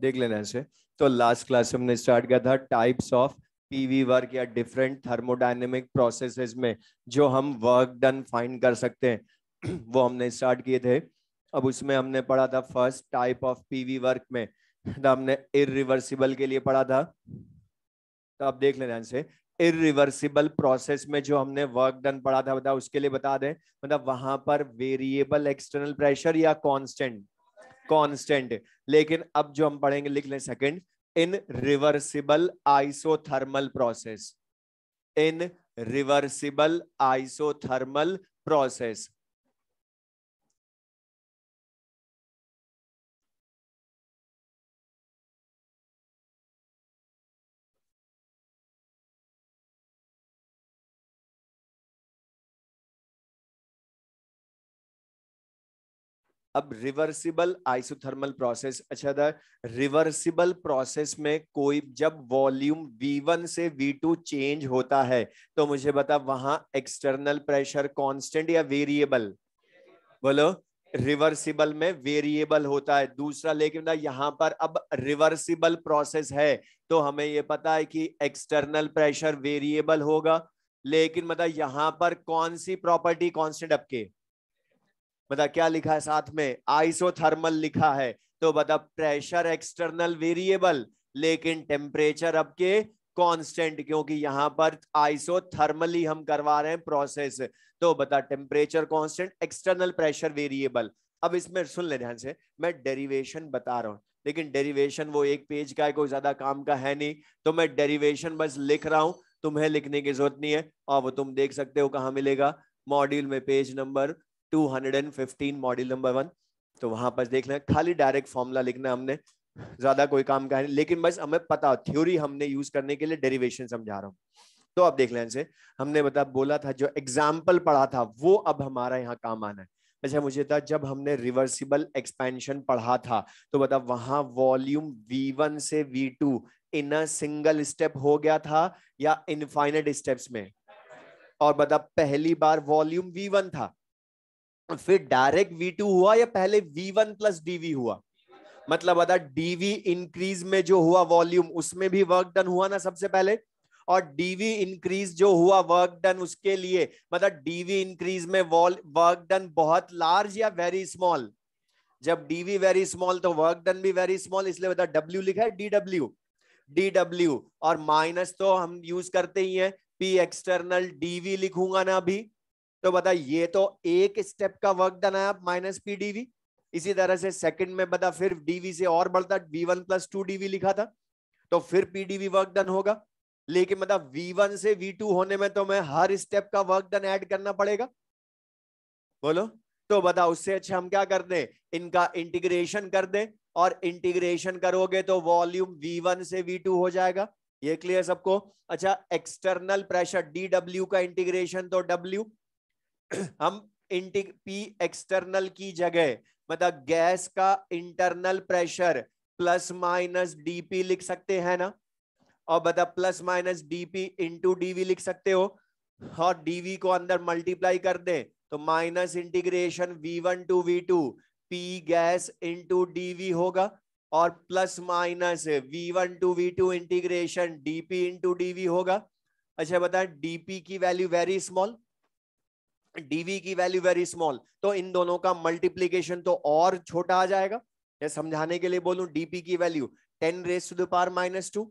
देख लेना इसे तो लास्ट क्लास हमने स्टार्ट किया था टाइप्स ऑफ पीवी वर्क या डिफरेंट थर्मोडाइनमिक प्रोसेसेस में जो हम वर्क डन फाइंड कर सकते हैं वो हमने स्टार्ट किए थे अब उसमें हमने पढ़ा था first type of PV work में तो हमने इरिवर्सिबल के लिए पढ़ा था तो आप देख लेना इसे इरिवर्सिबल प्रोसेस में जो हमने वर्क डन पढ़ा था बता उसके लिए बता दें मतलब वहां पर वेरिएबल एक्सटर्नल प्रेशर या कॉन्स्टेंट कॉन्स्टेंट लेकिन अब जो हम पढ़ेंगे लिख लें second in reversible isothermal process in reversible isothermal process अब रिवर्सिबल आइसोथर्मल प्रोसेस अच्छा था रिवर्सिबल प्रोसेस में कोई जब वॉल्यूम V1 से V2 चेंज होता है तो मुझे बता वहां एक्सटर्नल प्रेशर कांस्टेंट या वेरिएबल बोलो रिवर्सिबल में वेरिएबल होता है दूसरा लेकिन ना पर अब रिवर्सिबल प्रोसेस है तो हमें यह पता है कि एक्सटर्नल प्रेशर वेरिएबल होगा लेकिन मतलब यहां पर कौन सी प्रॉपर्टी कॉन्स्टेंट आपके बता क्या लिखा है साथ में आइसोथर्मल लिखा है तो बता प्रेशर एक्सटर्नल वेरिएबल लेकिन टेम्परेचर अब के कॉन्स्टेंट क्योंकि यहाँ पर आइसोथर्मली हम करवा रहे हैं प्रोसेस तो बता temperature constant external pressure variable अब इसमें सुन ले ध्यान से मैं डेरिवेशन बता रहा हूँ लेकिन डेरिवेशन वो एक पेज का है कोई ज्यादा काम का है नहीं तो मैं डेरिवेशन बस लिख रहा हूं तुम्हें लिखने की जरूरत नहीं है और वो तुम देख सकते हो कहा मिलेगा मॉड्यूल में page number 215 module number one तो वहां पर देख लें खाली डायरेक्ट फॉर्मूला लिखना हमने ज्यादा कोई काम का है लेकिन बस हमें पता थ्योरी हमने यूज करने के लिए डेरिवेशन समझा रहा हूँ तो आप देख लें हमने मतलब बोला था जो एग्जाम्पल पढ़ा था वो अब हमारा यहाँ काम आना है अच्छा मुझे था जब हमने रिवर्सिबल एक्सपेंशन पढ़ा था तो बता वहां वॉल्यूम V1 से V2 in a single step हो गया था या इनफाइनेट स्टेप्स में और बता मतलब पहली बार वॉल्यूम V1 था फिर डायरेक्ट वी टू हुआ या पहले वी वन प्लस डीवी हुआ मतलब अदा डीवी इंक्रीज में जो हुआ वॉल्यूम उसमें भी वर्क डन हुआ ना सबसे पहले और डीवी इंक्रीज जो हुआ वर्क डन उसके लिए मतलब डीवी इंक्रीज में वर्क डन बहुत लार्ज या वेरी स्मॉल जब डीवी वेरी स्मॉल तो वर्क डन भी वेरी स्मॉल इसलिए बता डब्ल्यू लिखा है डी डब्ल्यू डी डब्ल्यू और माइनस तो हम यूज करते ही है पी एक्सटर्नल डीवी लिखूंगा ना अभी तो बता ये तो एक स्टेप का वर्क डन है आप माइनस पी डीवी इसी तरह से सेकंड में बता फिर डीवी से और बढ़ता V one plus two DV लिखा था तो फिर पी डीवी वर्क डन होगा लेकिन मतलब वी वन से वी टू होने में तो मैं हर स्टेप का वर्क डन ऐड करना पड़ेगा बोलो तो बता उससे अच्छा हम क्या कर दें इनका इंटीग्रेशन कर दें और इंटीग्रेशन करोगे तो वॉल्यूम V1 से V2 हो जाएगा ये क्लियर सबको अच्छा एक्सटर्नल प्रेशर DW का इंटीग्रेशन तो W हम इंटी पी एक्सटर्नल की जगह मतलब गैस का internal pressure plus minus DP लिख सकते हैं ना और बता plus minus DP into DV लिख सकते हो और डीवी को अंदर मल्टीप्लाई कर दे तो minus integration V one to V two P gas into DV होगा और plus minus V one to V two integration DP into DV होगा अच्छा बताएं डीपी की वैल्यू वेरी स्मॉल डीवी की वैल्यू वेरी स्मॉल तो इन दोनों का मल्टीप्लीकेशन तो और छोटा आ जाएगा या समझाने के लिए बोलूं डीपी की value ten raise to the minus two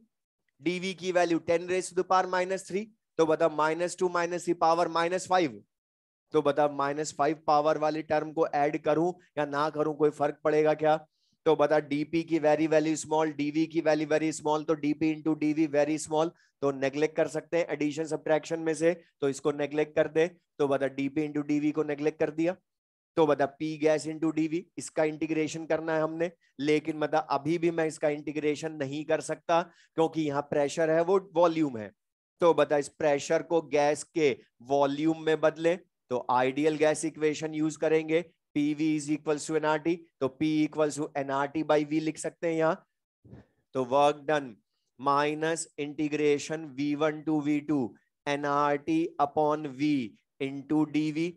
DV की value ten raise to the minus three तो बता minus two minus three power minus five तो बता माइनस फाइव पावर वाली टर्म को ऐड करूं या ना करूं कोई फर्क पड़ेगा क्या तो बता डीपी की वेरी वैल्यू स्मॉल डीवी की वैल्यू वेरी स्मॉल तो DP into DV very small तो नेग्लेक्ट कर सकते हैं एडिशन सब्ट्रैक्शन में से तो इसको नेग्लेक्ट कर दे तो बता डीपी इंटू डीवी को नेग्लेक्ट कर दिया तो बता पी गैस इंटू डीवी इसका इंटीग्रेशन करना है हमने लेकिन मतलब अभी भी मैं इसका इंटीग्रेशन नहीं कर सकता क्योंकि यहाँ प्रेशर है वो वॉल्यूम है तो बता इस प्रेशर को गैस के वॉल्यूम में बदले तो आइडियल गैस इक्वेशन यूज करेंगे P V is equal to NRT तो P equal to NRT by V लिख सकते हैं यहाँ तो work done minus integration V one to V two NRT upon V into D V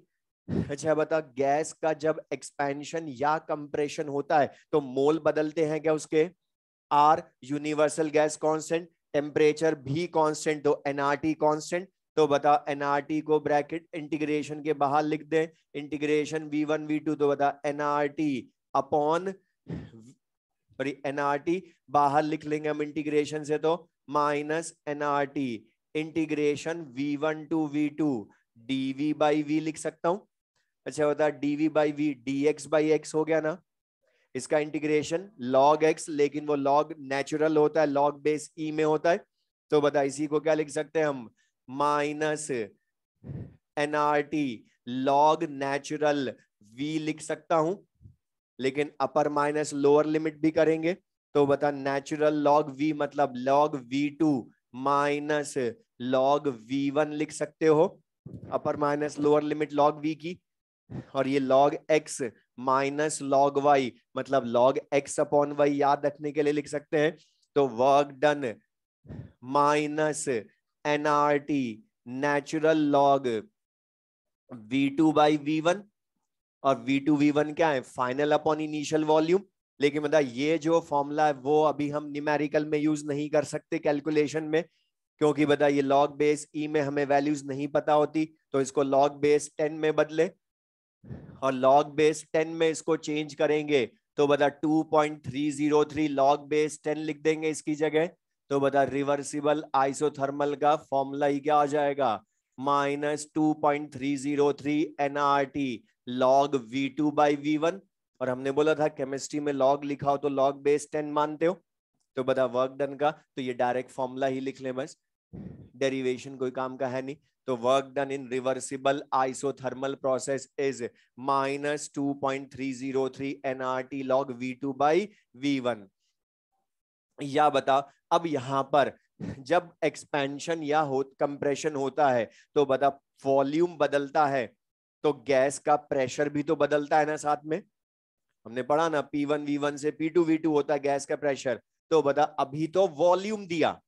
अच्छा बता gas का जब एक्सपेंशन या कंप्रेशन होता है तो मोल बदलते हैं क्या उसके R universal gas constant temperature भी कांस्टेंट तो एनआरटी कांस्टेंट तो बता एनआरटी को ब्रैकेट इंटीग्रेशन के बाहर लिख दे integration V one V two तो बता एनआरटी अपॉन सॉरी एनआरटी बाहर लिख लेंगे हम इंटीग्रेशन से तो minus NRT integration V one to V two DV by V लिख सकता हूं अच्छा होता DV by V D X by X हो गया ना इसका इंटीग्रेशन लॉग एक्स लेकिन वो लॉग नेचुरल होता है लॉग बेस ई में होता है तो बता इसी को क्या लिख सकते हैं हम minus NRT log natural V लिख सकता हूं लेकिन अपर माइनस लोअर लिमिट भी करेंगे तो बता नेचुरल लॉग वी मतलब log V two minus log V one लिख सकते हो upper minus lower limit log V की और ये log X minus log Y मतलब लॉग एक्स अपॉन वाई याद रखने के लिए लिख सकते हैं तो work done minus NRT natural log V two by V one और वी टू वी वन क्या है फाइनल अपॉन इनिशियल वॉल्यूम लेकिन मतलब ये जो फॉर्मूला है वो अभी हम न्यूमेरिकल में यूज नहीं कर सकते कैलकुलेशन में क्योंकि बता ये लॉग बेस ई में हमें वैल्यूज नहीं पता होती तो इसको लॉग बेस टेन में बदले और लॉग बेस टेन में इसको चेंज करेंगे तो बता two point three zero three log base ten लिख देंगे इसकी जगह तो बता रिवर्सिबल आइसोथर्मल का फॉर्मूला ही क्या आ जाएगा minus two point three zero three N R T log V two by V one और हमने बोला था केमिस्ट्री में लॉग लिखा हो तो लॉग बेस टेन मानते हो तो बता वर्क डन का तो ये डायरेक्ट फॉर्मूला ही लिख ले बस डेरिवेशन कोई काम का है नहीं तो work done in reversible isothermal process is minus two point three zero three N R T log V two by V one या बता अब यहाँ पर जब एक्सपेंशन या हो कंप्रेशन होता है तो बता वॉल्यूम बदलता है तो गैस का प्रेशर भी तो बदलता है ना साथ में हमने पढ़ा ना पी वन वी वन से पी टू वी टू होता है गैस का प्रेशर तो बता अभी तो वॉल्यूम दिया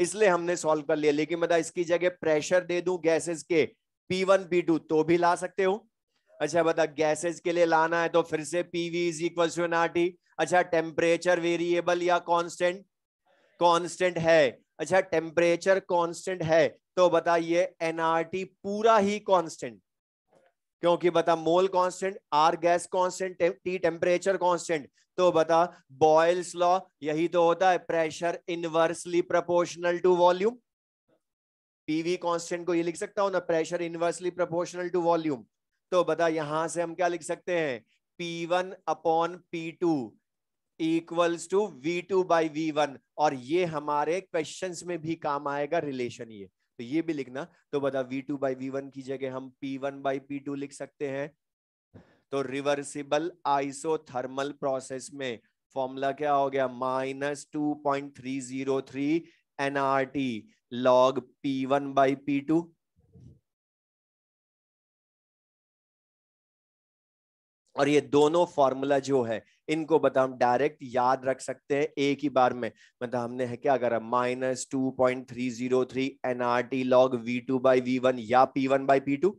इसलिए हमने सॉल्व कर लिया लेकिन बता इसकी जगह प्रेशर दे दू गैसेज के पी वन पी टू तो भी ला सकते हो अच्छा बता गैसेज के लिए लाना है तो फिर से P V is equal to N R T अच्छा टेम्परेचर वेरिएबल या कांस्टेंट कांस्टेंट है अच्छा टेम्परेचर कांस्टेंट है तो बताइए एनआरटी पूरा ही कांस्टेंट क्योंकि बता mole constant R gas constant T temperature constant तो बता बॉयल्स लॉ यही तो होता है pressure inversely proportional to volume PV constant को ये लिख सकता हूं ना pressure inversely proportional to volume तो बता यहां से हम क्या लिख सकते हैं P1 one upon P two equals to V two by V one और ये हमारे क्वेश्चन में भी काम आएगा रिलेशन ये तो ये भी लिखना तो बता V two by V one की जगह हम P one by P two लिख सकते हैं तो रिवर्सिबल आइसोथर्मल प्रोसेस में फॉर्मूला क्या हो गया minus two point three zero three N R T log P one by P two और ये दोनों फॉर्मूला जो है इनको बता हम डायरेक्ट याद रख सकते हैं एक ही बार में मतलब हमने है क्या अगर minus two point three zero three N R T log V two by V one या P one by P two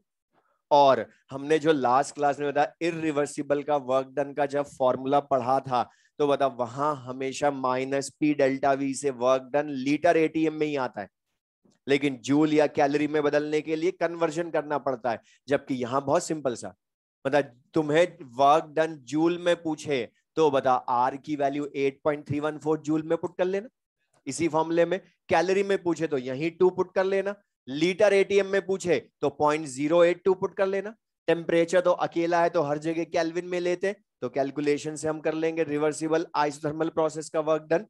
और हमने जो लास्ट क्लास में बताया इरिवर्सिबल का वर्क डन का जब फॉर्मूला पढ़ा था तो बता वहां हमेशा माइनस पी डेल्टा वी से वर्क डन लीटर एटीएम में ही आता है लेकिन जूल या कैलोरी में बदलने के लिए कन्वर्जन करना पड़ता है जबकि यहां बहुत सिंपल सा मतलब तुम्हें वर्क डन जूल में पूछे तो बता आर की वैल्यू 8.314 जूल में पुट कर लेना इसी फॉर्मुले में कैलोरी में पूछे तो यही टू पुट कर लेना लीटर एटीएम में पूछे तो point zero eight two put कर लेना टेम्परेचर तो अकेला है तो हर जगह कैलविन में लेते हैं तो कैलकुलेशन से हम कर लेंगे रिवर्सिबल आइसोथर्मल प्रोसेस का वर्क डन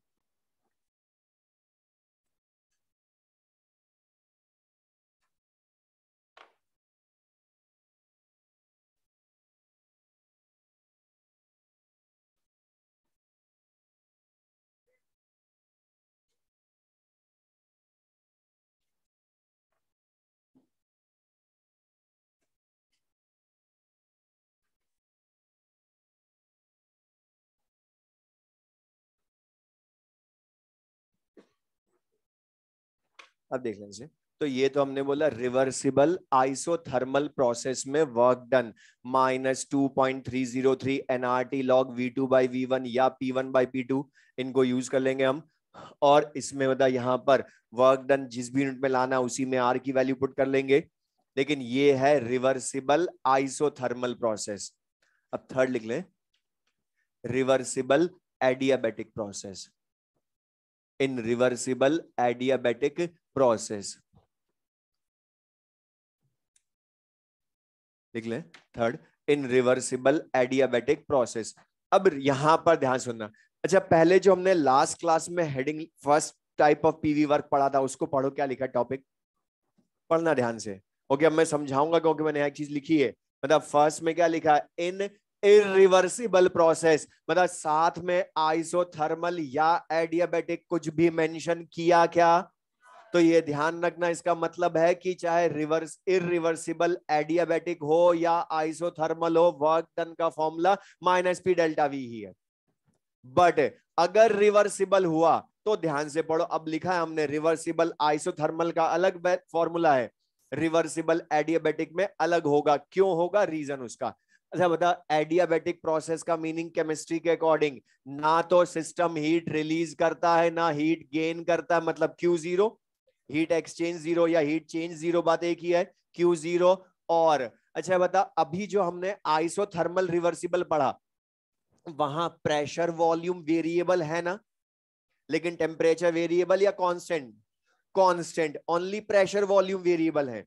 अब देख लें तो ये तो हमने बोला रिवर्सिबल आइसोथर्मल प्रोसेस में work done minus two point three zero three N R T log V two by V one या P one by P two इनको यूज कर लेंगे हम और इसमें बता यहां पर वर्क डन जिस भी यूनिट में लाना उसी में आर की वैल्यू पुट कर लेंगे लेकिन ये है रिवर्सिबल आइसोथर्मल प्रोसेस अब थर्ड लिख लें reversible adiabatic process in reversible adiabatic process लिख लें third in reversible adiabatic process अब यहां पर ध्यान सुनना अच्छा पहले जो हमने लास्ट क्लास में heading first type of PV work पढ़ा था उसको पढ़ो क्या लिखा टॉपिक पढ़ना ध्यान से ओके okay, अब मैं समझाऊंगा क्योंकि मैंने एक चीज लिखी है मतलब फर्स्ट में क्या लिखा इन इिवर्सिबल प्रोसेस मतलब साथ में आइसोथर्मल या एडियाबेटिक कुछ भी मेंशन किया क्या तो ये ध्यान रखना इसका मतलब है कि चाहे रिवर्स इरिवर्सिबल एडियाबेटिक हो या आइसोथर्मल हो वर्क डन का formula minus P delta V ही है बट अगर रिवर्सिबल हुआ तो ध्यान से पढ़ो अब लिखा है हमने रिवर्सिबल आइसोथर्मल का अलग फॉर्मूला है रिवर्सिबल एडियाबेटिक में अलग होगा क्यों होगा रीजन उसका अच्छा बता एडियाबेटिक प्रोसेस का मीनिंग केमिस्ट्री के अकॉर्डिंग ना तो सिस्टम हीट रिलीज करता है ना हीट गेन करता है मतलब Q zero heat exchange zero या हीट चेंज जीरो बात एक ही है क्यू जीरो और अच्छा बता अभी जो हमने आइसोथर्मल रिवर्सिबल पढ़ा वहां प्रेशर वॉल्यूम वेरिएबल है ना लेकिन टेम्परेचर वेरिएबल या constant constant only pressure volume variable है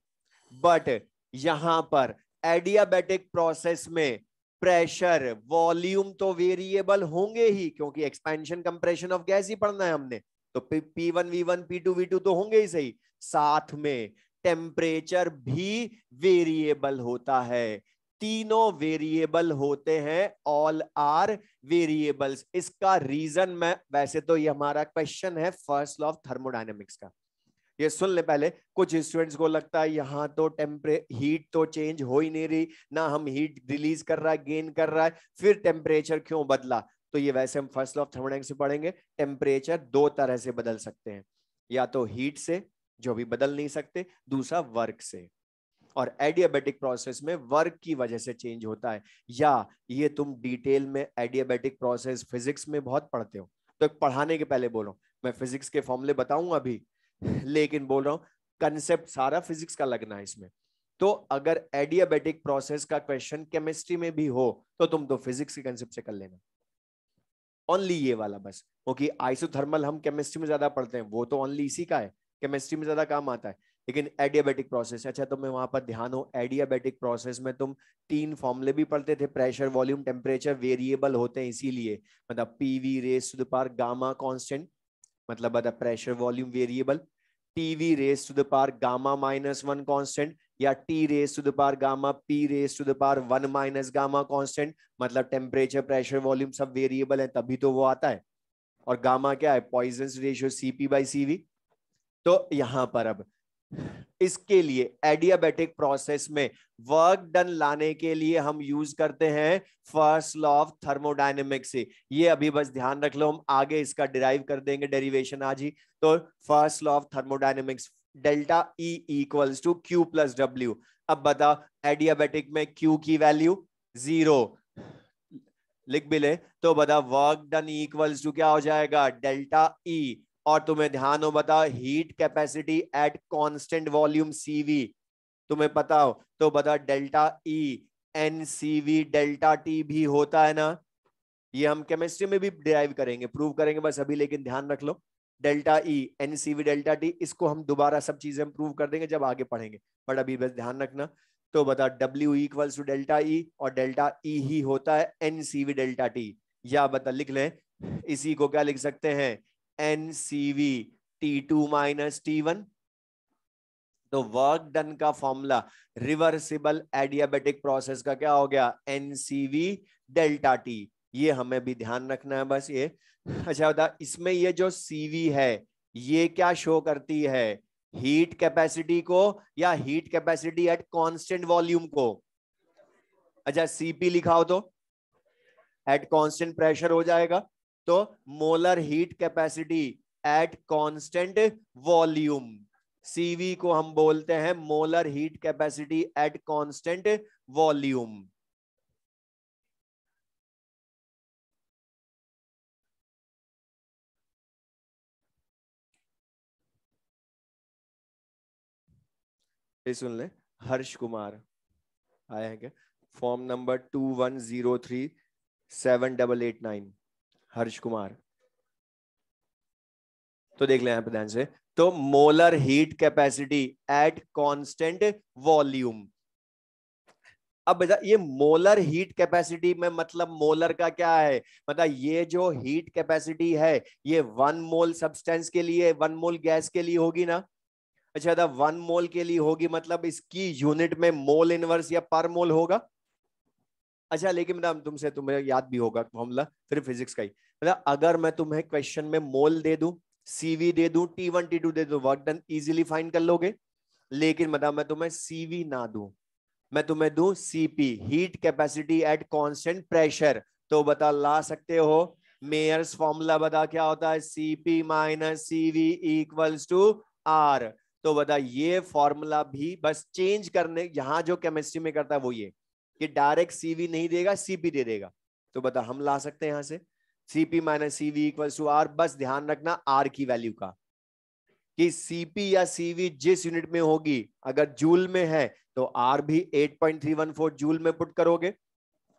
बट यहां पर एडियाबेटिक प्रोसेस में प्रेशर वॉल्यूम तो वेरिएबल होंगे ही क्योंकि एक्सपेंशन कंप्रेशन ऑफ गैस ही पढ़ना है हमने तो P one V one P two V two तो होंगे ही सही साथ में टेम्परेचर भी वेरिएबल होता है तीनों वेरिएबल होते हैं ऑल आर वेरिएबल्स इसका रीजन मैं वैसे तो ये हमारा क्वेश्चन है फर्स्ट लॉ ऑफ थर्मोडाइनमिक्स का ये सुन ले पहले कुछ स्टूडेंट्स को लगता है यहाँ तो टेम्परे हीट तो चेंज हो ही नहीं रही ना हम हीट रिलीज कर रहा है गेन कर रहा है फिर टेम्परेचर क्यों बदला तो ये वैसे हम फर्स्ट ऑफ थर्मोडाइनमिक्स से पढ़ेंगे टेम्परेचर दो तरह से बदल सकते हैं या तो हीट से जो भी बदल नहीं सकते दूसरा वर्क से और एडियाबेटिक प्रोसेस में वर्क की वजह से चेंज होता है या ये तुम डिटेल में एडियाबेटिक प्रोसेस फिजिक्स में बहुत पढ़ते हो तो पढ़ाने के पहले बोलो मैं फिजिक्स के फॉर्मूले बताऊंगा अभी लेकिन बोल रहा हूँ कंसेप्ट सारा फिजिक्स का लगना है इसमें तो अगर एडियाबेटिक प्रोसेस का क्वेश्चन केमिस्ट्री में भी हो तो तुम तो फिजिक्स के कंसेप्ट से कर लेना ओनली ये वाला बस क्योंकि आइसोथर्मल हम केमिस्ट्री में ज्यादा पढ़ते हैं वो तो ओनली इसी का है केमिस्ट्री में ज्यादा काम आता है लेकिन एडियाबेटिक प्रोसेस अच्छा तुम्हें तो वहां पर ध्यान हो एडियाबेटिक प्रोसेस में तुम तीन फॉर्मूले भी पढ़ते थे प्रेशर वॉल्यूम टेम्परेचर वेरिएबल होते हैं इसीलिए मतलब PV raise to the power gamma constant मतलब pressure volume variable tv raised to the power gamma minus 1 constant या T raise to the gamma P raise to the one minus gamma constant मतलब temperature pressure volume सब variable है तभी तो वो आता है और गामा क्या है Poisson ratio CP by CV तो यहां पर अब इसके लिए एडियाबेटिक प्रोसेस में वर्क डन लाने के लिए हम यूज करते हैं फर्स्ट लॉ ऑफ थर्मोडाइनमिक्स से ये अभी बस ध्यान रख लो हम आगे इसका डिराइव कर देंगे डेरिवेशन आज ही तो first law of thermodynamics delta E equals to Q plus W अब बताओ एडियाबेटिक में क्यू की वैल्यू जीरो लिख भी ले तो बता वर्क डन इक्वल्स टू क्या हो जाएगा डेल्टा ई e। और तुम्हें ध्यान हो बताओ heat capacity at constant volume CV तुम्हें पता हो तो बता delta E n C V delta T भी होता है ना ये हम केमिस्ट्री में भी डिराइव करेंगे प्रूव करेंगे बस अभी लेकिन ध्यान रख लो delta E n C V delta T इसको हम दोबारा सब चीजें प्रूव कर देंगे जब आगे पढ़ेंगे बट अभी बस ध्यान रखना तो बता W equals to delta E और डेल्टा ई e ही होता है n C V delta T या बता लिख लें इसी को क्या लिख सकते हैं n V T two minus T one तो वर्क डन का फॉर्मूला रिवर्सिबल एडियाबेटिक प्रोसेस का क्या हो गया n C V delta T ये हमें भी ध्यान रखना है बस ये अच्छा बता इसमें ये जो सीवी है ये क्या शो करती है हीट कैपेसिटी को या heat capacity at constant volume को अच्छा सीपी लिखा हो तो एट कांस्टेंट प्रेशर हो जाएगा तो molar heat capacity at constant volume CV को हम बोलते हैं molar heat capacity at constant volume ये सुन ले हर्ष कुमार आए हैं क्या form number two one zero three seven double eight nine Harsh Kumar तो देख लें यहां ध्यान से तो molar heat capacity at constant volume अब बेटा ये मोलर हीट कैपेसिटी में मतलब मोलर का क्या है मतलब ये जो हीट कैपेसिटी है ये वन मोल सब्सटेंस के लिए वन मोल गैस के लिए होगी ना अच्छा वन तो मोल के लिए होगी मतलब इसकी यूनिट में मोल इनवर्स या पर मोल होगा अच्छा लेकिन मैडम तुमसे तुम्हें याद भी होगा फॉर्मूला फिर फिजिक्स का ही मतलब अगर मैं तुम्हें क्वेश्चन में मोल दे दू सीवी दे दू टी वन टी टू दे दू वर्क डन इजिली फाइन कर लोगे लेकिन मैडम मैं तुम्हें सीवी ना दू मैं तुम्हें दू CP heat capacity at constant pressure तो बता ला सकते हो मेयर्स फॉर्मूला बता क्या होता है CP minus CV equals to R तो बता ये फॉर्मूला भी बस चेंज करने यहां जो केमिस्ट्री में करता है वो ये ये डायरेक्ट सीवी नहीं देगा सीपी दे देगा तो बता हम ला सकते हैं यहां से CP minus CV equal to R बस ध्यान रखना आर की वैल्यू का कि सीपी या सीवी जिस यूनिट में होगी अगर जूल में है तो आर भी 8.314 जूल में पुट करोगे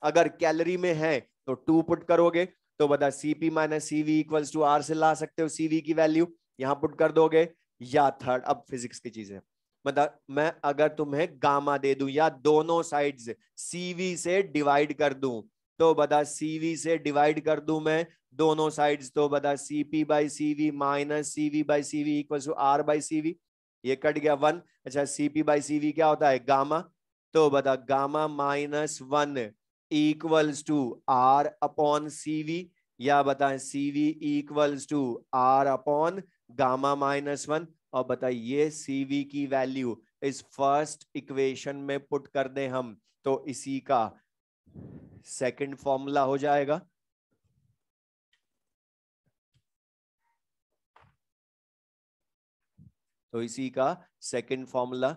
अगर कैलोरी में है तो टू पुट करोगे तो बता CP minus CV equals to R से ला सकते हो सीवी की वैल्यू यहां पुट कर दोगे या थर्ड अब फिजिक्स की चीजें मतलब मैं अगर तुम्हें गामा दे दूं या दोनों साइड्स सीवी से डिवाइड कर दूं तो बता सीवी से डिवाइड कर दूं मैं दोनों साइड्स तो बता CP by CV minus CV by CV equal to R by CV ये कट गया वन अच्छा सीपी बाई सीवी क्या होता है गामा तो बता gamma minus one equals to R upon CV या बताएं CV equals to R upon gamma minus one और बताइए सीवी की वैल्यू इस फर्स्ट इक्वेशन में पुट कर दें हम तो इसी का सेकंड फॉर्मूला हो जाएगा तो इसी का second formula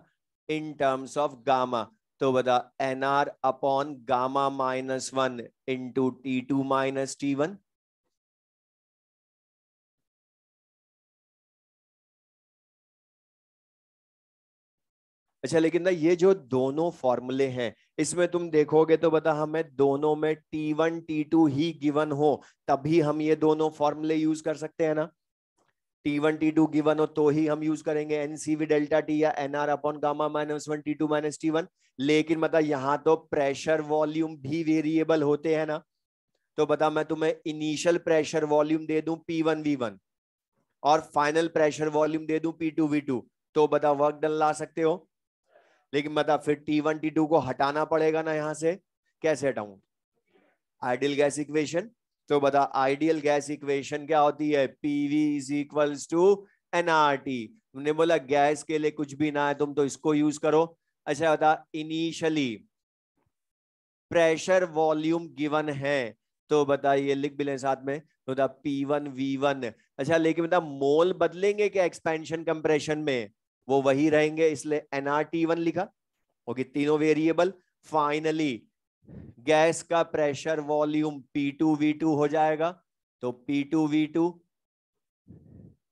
in terms of gamma तो बता NR upon gamma minus one into T two minus T one अच्छा लेकिन ना ये जो दोनों फॉर्मूले हैं इसमें तुम देखोगे तो बता हमें दोनों में टी वन टी टू ही गिवन हो तभी हम ये दोनों फॉर्मूले यूज कर सकते हैं ना T one T two given हो तो ही हम यूज करेंगे एनसीवी डेल्टा टी या n R upon gamma minus one T two minus T one लेकिन बता यहाँ तो प्रेशर वॉल्यूम भी वेरिएबल होते हैं ना तो बता मैं तुम्हें इनिशियल प्रेशर वॉल्यूम दे दू पी वन वी वन और फाइनल प्रेशर वॉल्यूम दे दू पी टू वी टू तो बता वर्क डन ला सकते हो लेकिन बता मतलब फिर टी वन टी टू को हटाना पड़ेगा ना यहाँ से कैसे हटाऊ आइडियल गैस इक्वेशन तो बता आइडियल गैस इक्वेशन क्या होती है PV is equals to nRT तुमने बोला गैस के लिए कुछ भी ना है तुम तो इसको यूज करो अच्छा बता इनिशियली प्रेशर वॉल्यूम गिवन है तो बता ये लिख भी लें साथ में तो बता पी वन वी वन अच्छा लेकिन बता मोल बदलेंगे क्या एक्सपेंशन कंप्रेशन में वो वही रहेंगे इसलिए एनआरटी वन लिखा ओके तीनों वेरिएबल फाइनली गैस का pressure volume P two V two हो जाएगा तो P two V two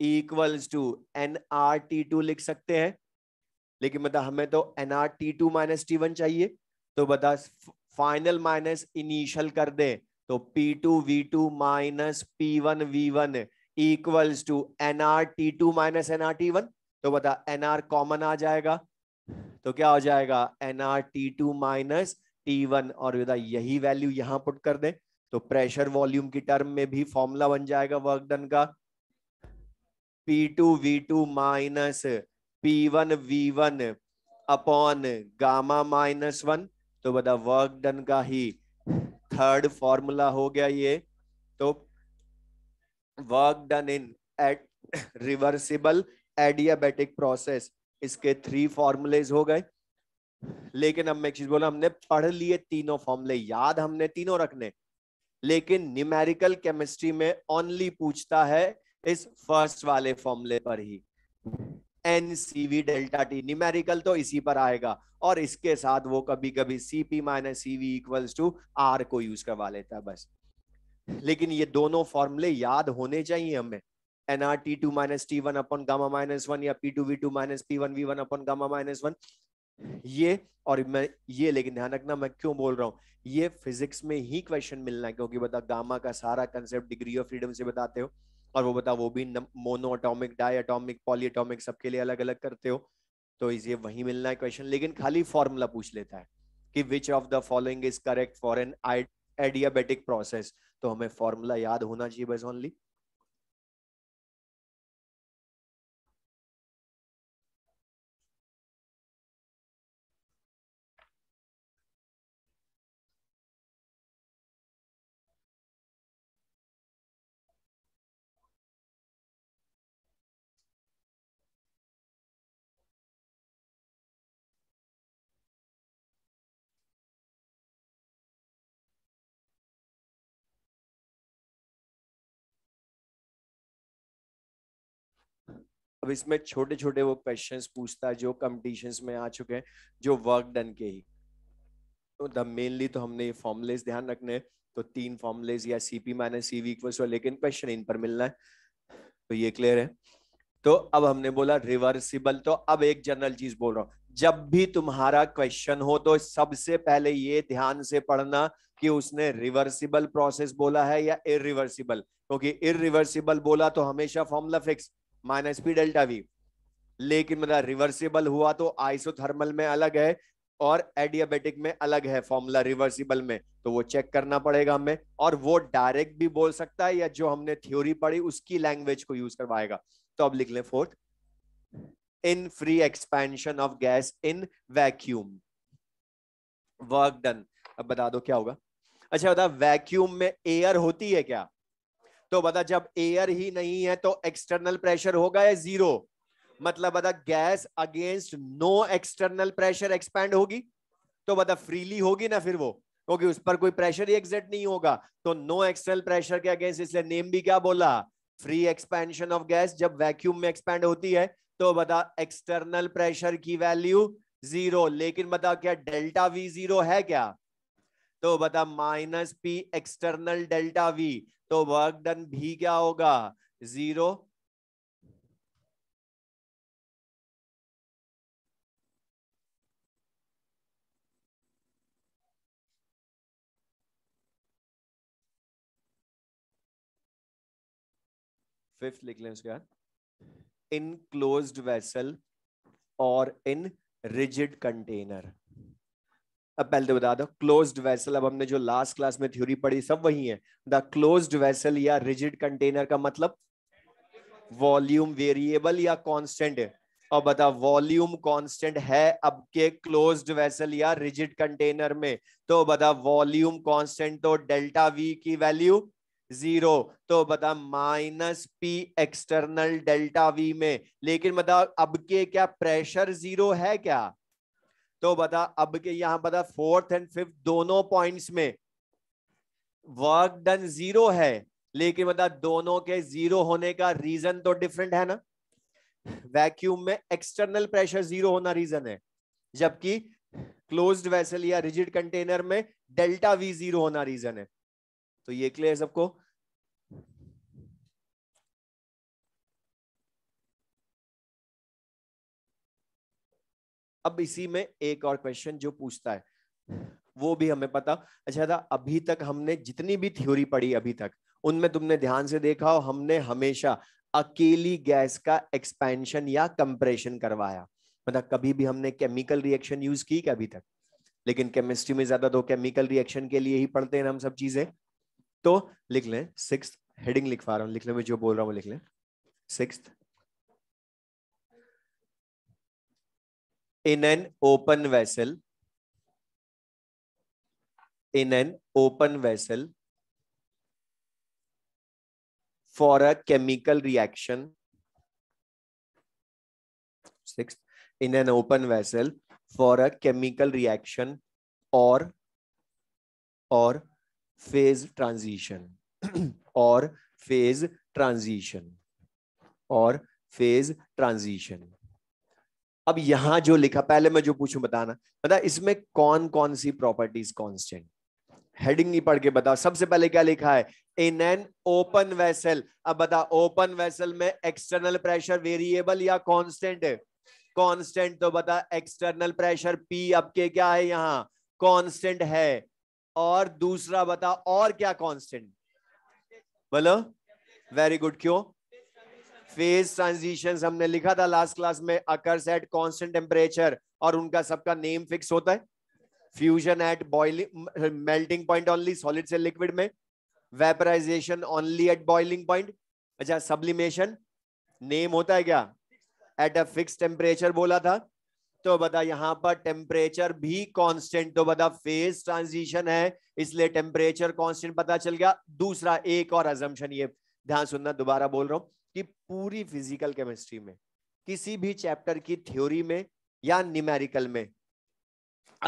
equals to N R T two लिख सकते हैं लेकिन बता मतलब हमें तो n R T two minus T one चाहिए तो बता फाइनल माइनस इनिशियल कर दे तो P two V two minus P one V one equals to N R T two minus n R T one तो बता एन आर कॉमन आ जाएगा तो क्या हो जाएगा n R T two minus T one और बता यही वैल्यू यहां पुट कर दे तो प्रेशर वॉल्यूम की टर्म में भी फॉर्मूला बन जाएगा वर्क डन का P two V two minus P one V one upon gamma minus one तो बता वर्क डन का ही थर्ड फॉर्मूला हो गया ये तो work done in at reversible adiabatic process इसके थ्री फॉर्मूलेज हो गए लेकिन अब मैं एक चीज बोला हमने पढ़ लिए तीनों फॉर्मुले याद हमने तीनों रखने लेकिन न्यूमेरिकल केमिस्ट्री में ओनली पूछता है इस फर्स्ट वाले फॉर्मुले पर ही n C V delta T numerical तो इसी पर आएगा और इसके साथ वो कभी कभी C P minus C V equals to R को यूज करवा लेता बस लेकिन ये दोनों फॉर्मुले याद होने चाहिए हमें nr t2 minus t1 upon gamma minus 1 या p2 v2 minus p1 v1 upon gamma minus 1 ये और मैं ये लेकिन ध्यान रखना मैं क्यों बोल रहा हूँ ये फिजिक्स में ही क्वेश्चन मिलना है क्योंकि बता गामा का सारा कंसेप्ट डिग्री ऑफ फ्रीडम से बताते हो और वो बता वो भी monoatomic diatomic polyatomic सबके लिए अलग अलग करते हो तो इसे वही मिलना है क्वेश्चन लेकिन खाली फॉर्मूला पूछ लेता है कि which of the following is correct for an adiabatic process तो हमें फॉर्मूला याद होना चाहिए बस ओनली अब इसमें छोटे छोटे वो क्वेश्चन पूछता है जो कम्पिटिशन में आ चुके हैं जो वर्क डन के ही तो मेनली तो हमने ये फॉर्मुलेज ध्यान रखने तो तीन फॉर्मुलेज या C P minus CV equal लेकिन क्वेश्चन इन पर मिलना है तो ये क्लियर है तो अब हमने बोला रिवर्सिबल तो अब एक जनरल चीज बोल रहा हूं जब भी तुम्हारा क्वेश्चन हो तो सबसे पहले ये ध्यान से पढ़ना कि उसने रिवर्सिबल प्रोसेस बोला है या इरिवर्सिबल क्योंकि इरिवर्सिबल बोला तो हमेशा formula fix minus P delta V लेकिन मतलब रिवर्सिबल हुआ तो आइसोथर्मल में अलग है और एडियाबेटिक में अलग है फॉर्मूला रिवर्सिबल में तो वो चेक करना पड़ेगा हमें और वो डायरेक्ट भी बोल सकता है या जो हमने थ्योरी पढ़ी उसकी लैंग्वेज को यूज करवाएगा तो अब लिख लें fourth in free expansion of gas in vacuum work done अब बता दो क्या होगा अच्छा बता वैक्यूम में एयर होती है क्या तो बता जब एयर ही नहीं है तो एक्सटर्नल प्रेशर होगा या जीरो मतलब बता gas against no external pressure expand होगी तो बता फ्रीली होगी ना फिर वो क्योंकि उस पर कोई प्रेशर ही एग्जेक्ट नहीं होगा तो नो एक्सटर्नल प्रेशर के अगेंस्ट इसलिए नेम भी क्या बोला फ्री एक्सपेंशन ऑफ गैस जब वैक्यूम में एक्सपैंड होती है तो बता एक्सटर्नल प्रेशर की वैल्यू जीरो लेकिन बता क्या डेल्टा वी जीरो है क्या तो बता minus P external delta V तो वर्क डन भी क्या होगा जीरो फिफ्थ लिख लें उसके बाद इन क्लोज्ड वेसल और इन रिजिड कंटेनर अब पहले तो बता दो क्लोज वेसल अब हमने जो लास्ट क्लास में थ्योरी पढ़ी सब वही है द क्लोज वेसल या रिजिड कंटेनर का मतलब वॉल्यूम वेरिएबल या कॉन्स्टेंट और बता वॉल्यूम कांस्टेंट है अब के क्लोज वेसल या रिजिड कंटेनर में तो बता वॉल्यूम कांस्टेंट तो डेल्टा वी की वैल्यू जीरो तो बता minus P external delta V में लेकिन बता अब के क्या प्रेशर जीरो है क्या तो बता अब के यहां बता फोर्थ एंड फिफ्थ दोनों पॉइंट्स में वर्क डन जीरो है लेकिन बता दोनों के जीरो होने का रीजन तो डिफरेंट है ना वैक्यूम में एक्सटर्नल प्रेशर जीरो होना रीजन है जबकि क्लोज्ड वेसल या रिजिड कंटेनर में डेल्टा वी जीरो होना रीजन है तो ये क्लियर सबको अब इसी में एक और क्वेश्चन जो पूछता है वो भी हमें पता अच्छा था अभी तक हमने जितनी भी थ्योरी पढ़ी अभी तक उनमें तुमने ध्यान से देखा हो हमने हमेशा अकेली गैस का एक्सपेंशन या कंप्रेशन करवाया मतलब कभी भी हमने केमिकल रिएक्शन यूज की क्या अभी तक लेकिन केमिस्ट्री में ज्यादा तो केमिकल रिएक्शन के लिए ही पढ़ते हैं हम सब चीजें तो लिख लें सिक्स हेडिंग लिखवा रहा हूं लिख लें जो बोल रहा हूं लिख लें six in an open vessel in an open vessel for a chemical reaction sixth in an open vessel for a chemical reaction or or phase transition or phase transition or phase transition अब यहां जो लिखा पहले मैं जो पूछूं बताना बता इसमें कौन कौन सी प्रॉपर्टीज कॉन्स्टेंट हेडिंग ही पढ़ के बताओ सबसे पहले क्या लिखा है इन एन ओपन वेसल अब बता ओपन वेसल में एक्सटर्नल प्रेशर वेरिएबल या कॉन्स्टेंट है तो बता एक्सटर्नल प्रेशर पी अब के क्या है यहाँ कॉन्स्टेंट है और दूसरा बता और क्या कॉन्स्टेंट बोलो वेरी गुड क्यों फेज ट्रांजिशन हमने लिखा था लास्ट क्लास में अकर्स एट कॉन्स्टेंट टेम्परेचर और उनका सबका नेम फिक्स होता है fusion at boiling melting point only solid से लिक्विड में vaporisation only at boiling point अच्छा सब्लिमेशन नेम होता है क्या एट अ फिक्स टेम्परेचर बोला था तो बता यहां पर टेम्परेचर भी कांस्टेंट तो बता फेज ट्रांजिशन है इसलिए टेम्परेचर कांस्टेंट पता चल गया दूसरा एक और अजम्पन ये ध्यान सुनना दोबारा बोल रहा हूं कि पूरी फिजिकल केमिस्ट्री में किसी भी चैप्टर की थ्योरी में या न्यूमेरिकल में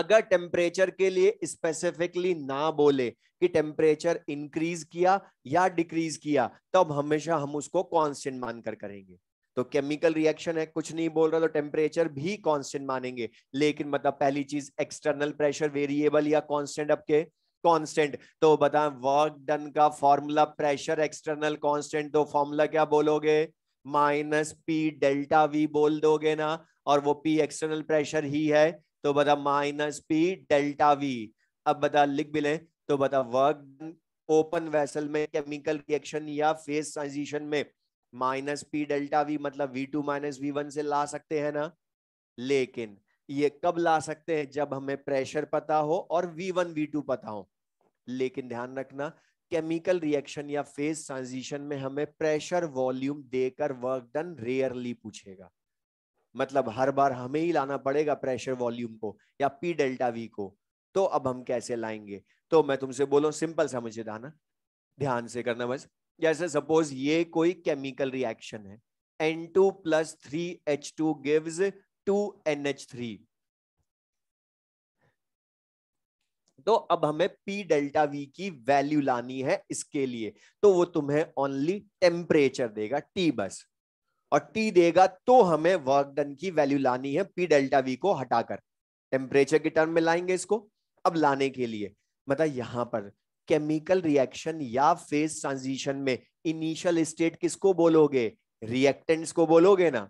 अगर टेम्परेचर के लिए स्पेसिफिकली ना बोले कि टेम्परेचर इंक्रीज किया या डिक्रीज किया तब हमेशा हम उसको कांस्टेंट मानकर करेंगे तो केमिकल रिएक्शन है कुछ नहीं बोल रहा तो टेम्परेचर भी कांस्टेंट मानेंगे लेकिन मतलब पहली चीज एक्सटर्नल प्रेशर वेरिएबल या कांस्टेंट आपके कांस्टेंट तो बताएं वर्क डन का फॉर्मूला प्रेशर एक्सटर्नल कांस्टेंट तो फॉर्मूला क्या बोलोगे माइनस पी डेल्टा वी बोल दोगे ना और वो पी एक्सटर्नल प्रेशर ही है तो बता माइनस पी डेल्टा वी अब बता लिख भी लें तो बता वर्क ओपन वेसल में केमिकल रिएक्शन या फेस ट्रांजिशन में माइनस पी डेल्टा वी मतलब V two minus V one से ला सकते हैं ना लेकिन ये कब ला सकते हैं जब हमें प्रेशर पता हो और वी वन वी टू पता हो लेकिन ध्यान रखना केमिकल रिएक्शन या फेज ट्रांजिशन में हमें प्रेशर वॉल्यूम देकर वर्क डन रेयरली पूछेगा मतलब हर बार हमें ही लाना पड़ेगा प्रेशर वॉल्यूम को या पी डेल्टा वी को तो अब हम कैसे लाएंगे तो मैं तुमसे बोलो सिंपल समझे दाना ध्यान से करना बस जैसे सपोज ये कोई केमिकल रिएक्शन है N two plus three H two gives 2NH3 तो अब हमें P डेल्टा V की वैल्यू लानी है इसके लिए तो वो तुम्हें ओनली टेम्परेचर देगा T बस और T देगा तो हमें वर्क डन की वैल्यू लानी है P डेल्टा V को हटाकर टेम्परेचर के टर्म में लाएंगे इसको अब लाने के लिए मतलब यहां पर केमिकल रिएक्शन या फेज ट्रांजिशन में इनिशियल स्टेट किसको बोलोगे रिएक्टेंट्स को बोलोगे ना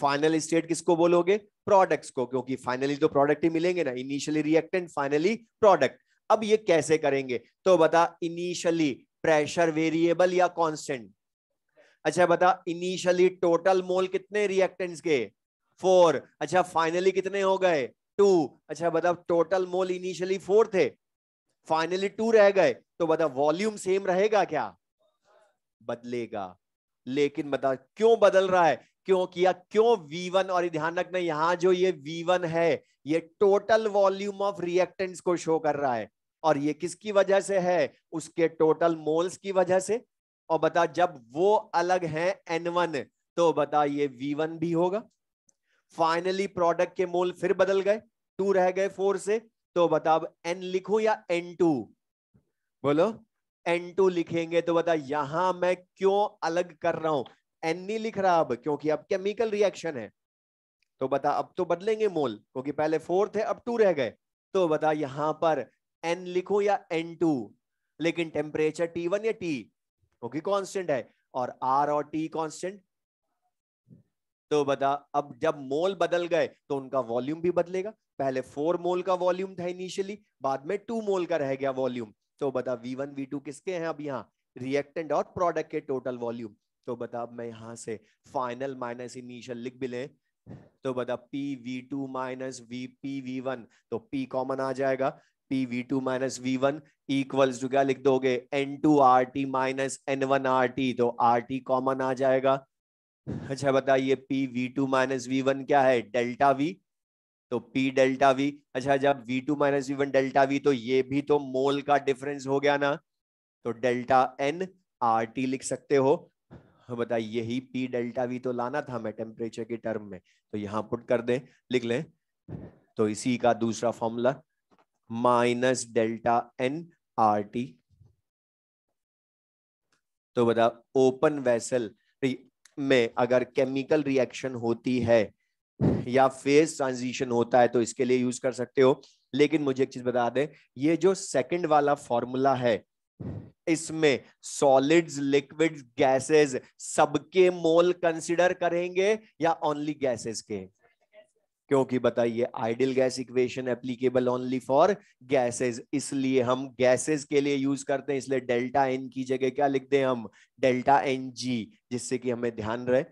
फाइनल स्टेट किसको बोलोगे प्रोडक्ट्स को क्योंकि फाइनली तो प्रोडक्ट ही मिलेंगे ना इनिशियली रिएक्टेंट फाइनली प्रोडक्ट अब ये कैसे करेंगे तो बता इनिशियली प्रेशर वेरिएबल या कांस्टेंट अच्छा बता इनिशियली टोटल मोल कितने रिएक्टेंट्स के फोर अच्छा फाइनली कितने हो गए टू अच्छा बता टोटल मोल इनिशियली फोर थे फाइनली टू रह गए तो बता वॉल्यूम सेम रहेगा क्या बदलेगा लेकिन बता क्यों बदल रहा है क्यों किया क्यों V1 और ध्यान रखना यहां जो ये V1 है ये टोटल वॉल्यूम ऑफ रिएक्टेंट्स को शो कर रहा है और ये किसकी वजह से है उसके टोटल मोल्स की वजह से और बता जब वो अलग है एन वन तो बता ये वी वन भी होगा फाइनली प्रोडक्ट के मोल फिर बदल गए टू रह गए फोर से तो बता अब एन लिखू या एन टू बोलो एन टू लिखेंगे तो बता यहां मैं क्यों अलग कर रहा हूं एन नहीं लिख रहा अब क्योंकि अब केमिकल रिएक्शन है तो बता अब तो बदलेंगे मोल क्योंकि पहले फोर थे अब टू रह गए तो बता यहां पर एन लिखो या एन टू लेकिन टेम्परेचर टी वन या टी क्योंकि कांस्टेंट है और आर और टी कांस्टेंट तो बता अब जब मोल बदल गए तो उनका वॉल्यूम भी बदलेगा पहले फोर मोल का वॉल्यूम था इनिशियली बाद में टू मोल का रह गया वॉल्यूम तो बता वी वन वी टू किसके हैं अब यहाँ रिएक्टेंट और प्रोडक्ट के टोटल वॉल्यूम तो बता मैं यहां से फाइनल माइनस इनिशियल लिख भी लें तो बता P V two minus V P V one तो पी कॉमन आ जाएगा P V two minus V one equals to क्या लिख दोगे N two R T minus N one R T तो आर टी कॉमन आ जाएगा अच्छा बताइए P V two minus V one क्या है डेल्टा वी तो पी डेल्टा वी अच्छा जब V two minus V one delta V तो ये भी तो मोल का डिफरेंस हो गया ना तो डेल्टा एन आर टी लिख सकते हो तो बताइए यही पी डेल्टा वी तो लाना था हमें टेम्परेचर के टर्म में तो यहां पुट कर दें लिख लें तो इसी का दूसरा formula minus delta N R T तो बता ओपन वेसल में अगर केमिकल रिएक्शन होती है या फेज ट्रांजिशन होता है तो इसके लिए यूज कर सकते हो लेकिन मुझे एक चीज बता दें ये जो सेकंड वाला फॉर्मूला है इसमें सॉलिड्स लिक्विड्स गैसेस सबके मोल कंसिडर करेंगे या ओनली गैसेस के क्योंकि बताइए ideal gas equation applicable only for gases इसलिए हम गैसेस के लिए यूज करते हैं इसलिए डेल्टा एन की जगह क्या लिखते हैं हम डेल्टा एन जी जिससे कि हमें ध्यान रहे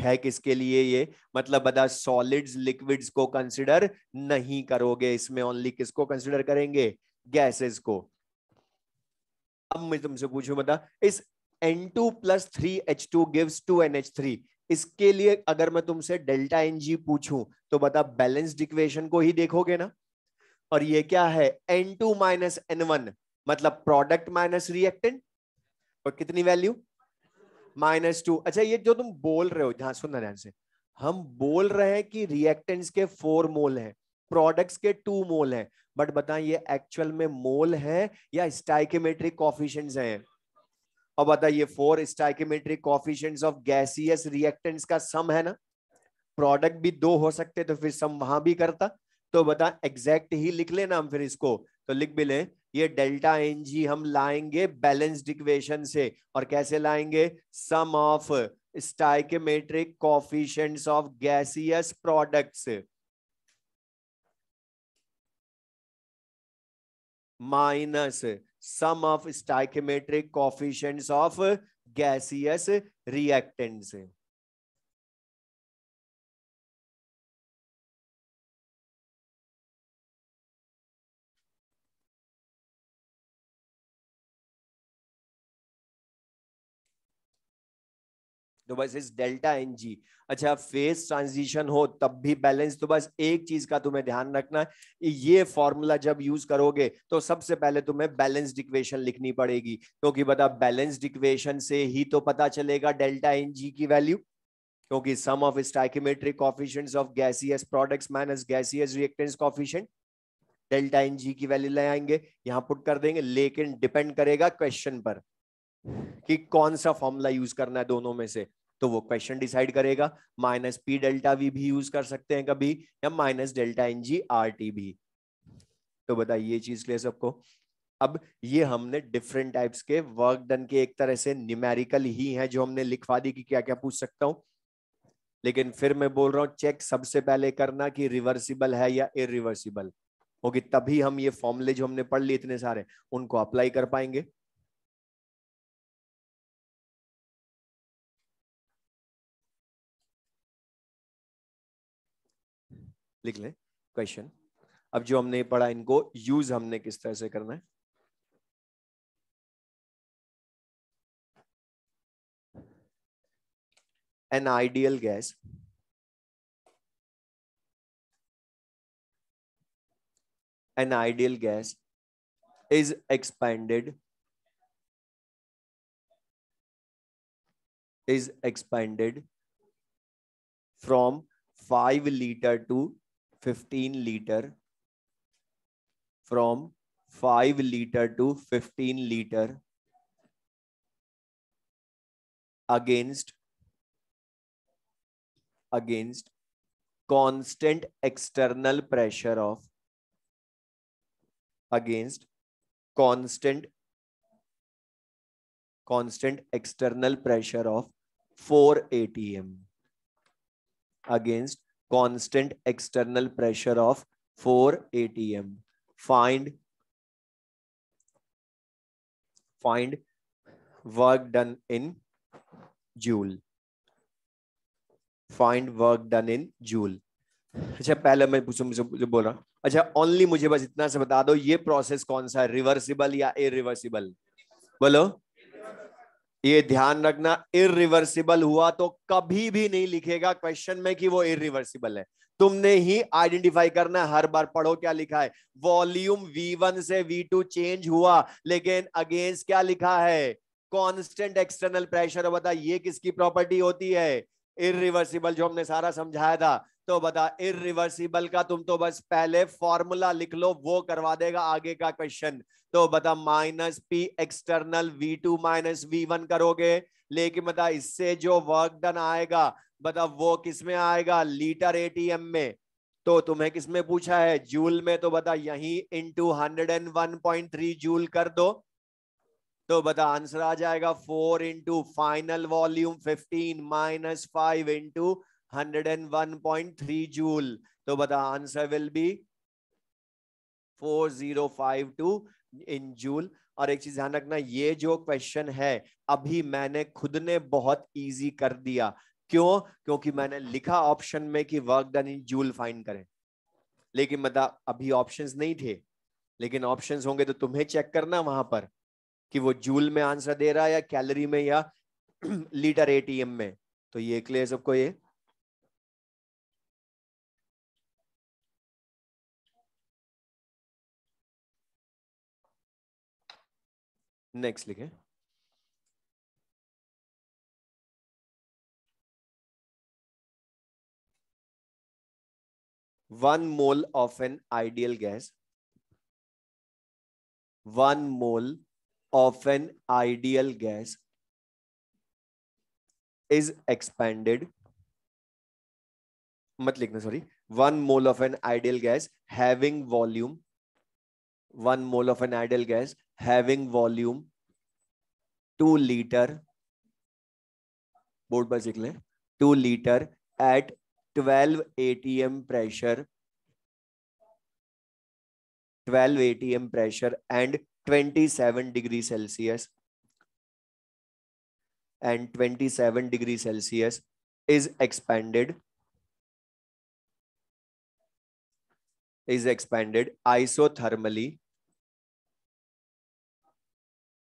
है किसके लिए ये मतलब बता सॉलिड्स लिक्विड्स को कंसिडर नहीं करोगे इसमें ओनली किसको कंसिडर करेंगे गैसेस को अब मैं तुमसे पूछू बता इस N two plus three H two gives two N H three इसके लिए अगर मैं तुमसे डेल्टा एन जी पूछू तो बता बैलेंस्ड इक्वेशन को ही देखोगे ना और ये क्या है N two minus N one मतलब प्रोडक्ट माइनस रिएक्टेंट और कितनी वैल्यू माइनस टू अच्छा ये जो तुम बोल रहे हो ध्यान सुनना ध्यान से हम बोल रहे हैं कि रिएक्टेंट्स के फोर मोल हैं प्रोडक्ट्स के टू मोल हैं बट बताएं ये एक्चुअल में मोल है या स्टाइकेमेट्रिक कॉफिशंट है और बताइए for stoichiometric coefficient of gaseous reactants का सम है ना प्रोडक्ट भी दो हो सकते तो फिर सम वहां भी करता तो बता एग्जैक्ट ही लिख लेना हम फिर इसको तो लिख भी लें ये डेल्टा एन जी हम लाएंगे बैलेंस्ड इक्वेशन से और कैसे लाएंगे sum of stoichiometric coefficient of gaseous products minus sum of stoichiometric coefficients of gaseous reactants तो बस इस डेल्टा एन जी अच्छा फेस ट्रांजिशन हो तब भी बैलेंस तो बस एक चीज का तुम्हें ध्यान रखना है ये फॉर्मूला जब यूज करोगे तो सबसे पहले तुम्हें बैलेंस्ड इक्वेशन लिखनी पड़ेगी क्योंकि तो बता बैलेंस्ड इक्वेशन से ही तो पता चलेगा डेल्टा एन जी की वैल्यू क्योंकि sum of stoichiometric coefficient of gaseous product minus gaseous reactants coefficient delta N G की वैल्यू ले आएंगे यहाँ पुट कर देंगे लेकिन डिपेंड करेगा क्वेश्चन पर कि कौन सा फॉर्मूला यूज करना है दोनों में से तो वो क्वेश्चन डिसाइड करेगा माइनस पी डेल्टा वी भी यूज कर सकते हैं कभी या minus delta N G R T भी तो बताइए ये चीज क्लियर सबको अब ये हमने डिफरेंट टाइप्स के वर्क डन के एक तरह से न्यूमेरिकल ही हैं जो हमने लिखवा दी कि क्या क्या पूछ सकता हूं लेकिन फिर मैं बोल रहा हूँ चेक सबसे पहले करना कि रिवर्सिबल है या इरिवर्सिबल होगी तभी हम ये फॉर्मूले जो हमने पढ़ लिए इतने सारे उनको अप्लाई कर पाएंगे लिख लें क्वेश्चन अब जो हमने पढ़ा इनको यूज हमने किस तरह से करना है an ideal gas an ideal gas is expanded is expanded from five litre to 15 liter from 5 liter to 15 liter against against constant external pressure of against constant constant external pressure of 4 atm against constant external pressure of 4 atm. Find find work done in joule. Find work done in joule. अच्छा पहले मैं पूछू मुझे जो बोल रहा अच्छा only मुझे बस इतना से बता दो ये प्रोसेस कौन सा है रिवर्सिबल या इरिवर्सिबल बोलो ये ध्यान रखना इरिवर्सिबल हुआ तो कभी भी नहीं लिखेगा क्वेश्चन में कि वो इरिवर्सिबल है तुमने ही आइडेंटिफाई करना है हर बार पढ़ो क्या लिखा है वॉल्यूम V1 से V2 चेंज हुआ लेकिन अगेंस्ट क्या लिखा है कांस्टेंट एक्सटर्नल प्रेशर बता ये किसकी प्रॉपर्टी होती है इरिवर्सिबल जो हमने सारा समझाया था तो बता इरिवर्सिबल का तुम तो बस पहले फॉर्मूला लिख लो वो करवा देगा आगे का क्वेश्चन तो बता minus P external V two minus V one करोगे लेकिन बता इससे जो वर्क डन आएगा बता वो किसमें आएगा लीटर एटीएम में तो तुम्हें किसमें पूछा है जूल में तो बता यही into hundred and one point three joule कर दो तो बता आंसर आ जाएगा four into final volume fifteen minus five into 101.3 joule तो बता answer will be 4052 in joule और एक चीज ध्यान रखना ये जो क्वेश्चन है अभी मैंने खुद ने बहुत इजी कर दिया क्यों क्योंकि मैंने लिखा ऑप्शन में कि work done in joule fine करें लेकिन मतलब अभी ऑप्शंस नहीं थे लेकिन ऑप्शंस होंगे तो तुम्हें चेक करना वहां पर कि वो जूल में आंसर दे रहा है या कैलोरी में या लीटर एटीएम में तो ये क्लियर सबको ये नेक्स्ट लिखें one mole of an ideal gas one mole of an ideal gas is expanded मत लिखना sorry one mole of an ideal gas having volume one mole of an ideal gas having volume 2 liter board पर लिख 2 liter at 12 atm pressure 12 atm pressure and 27 degree celsius and 27 degree celsius is expanded is expanded isothermally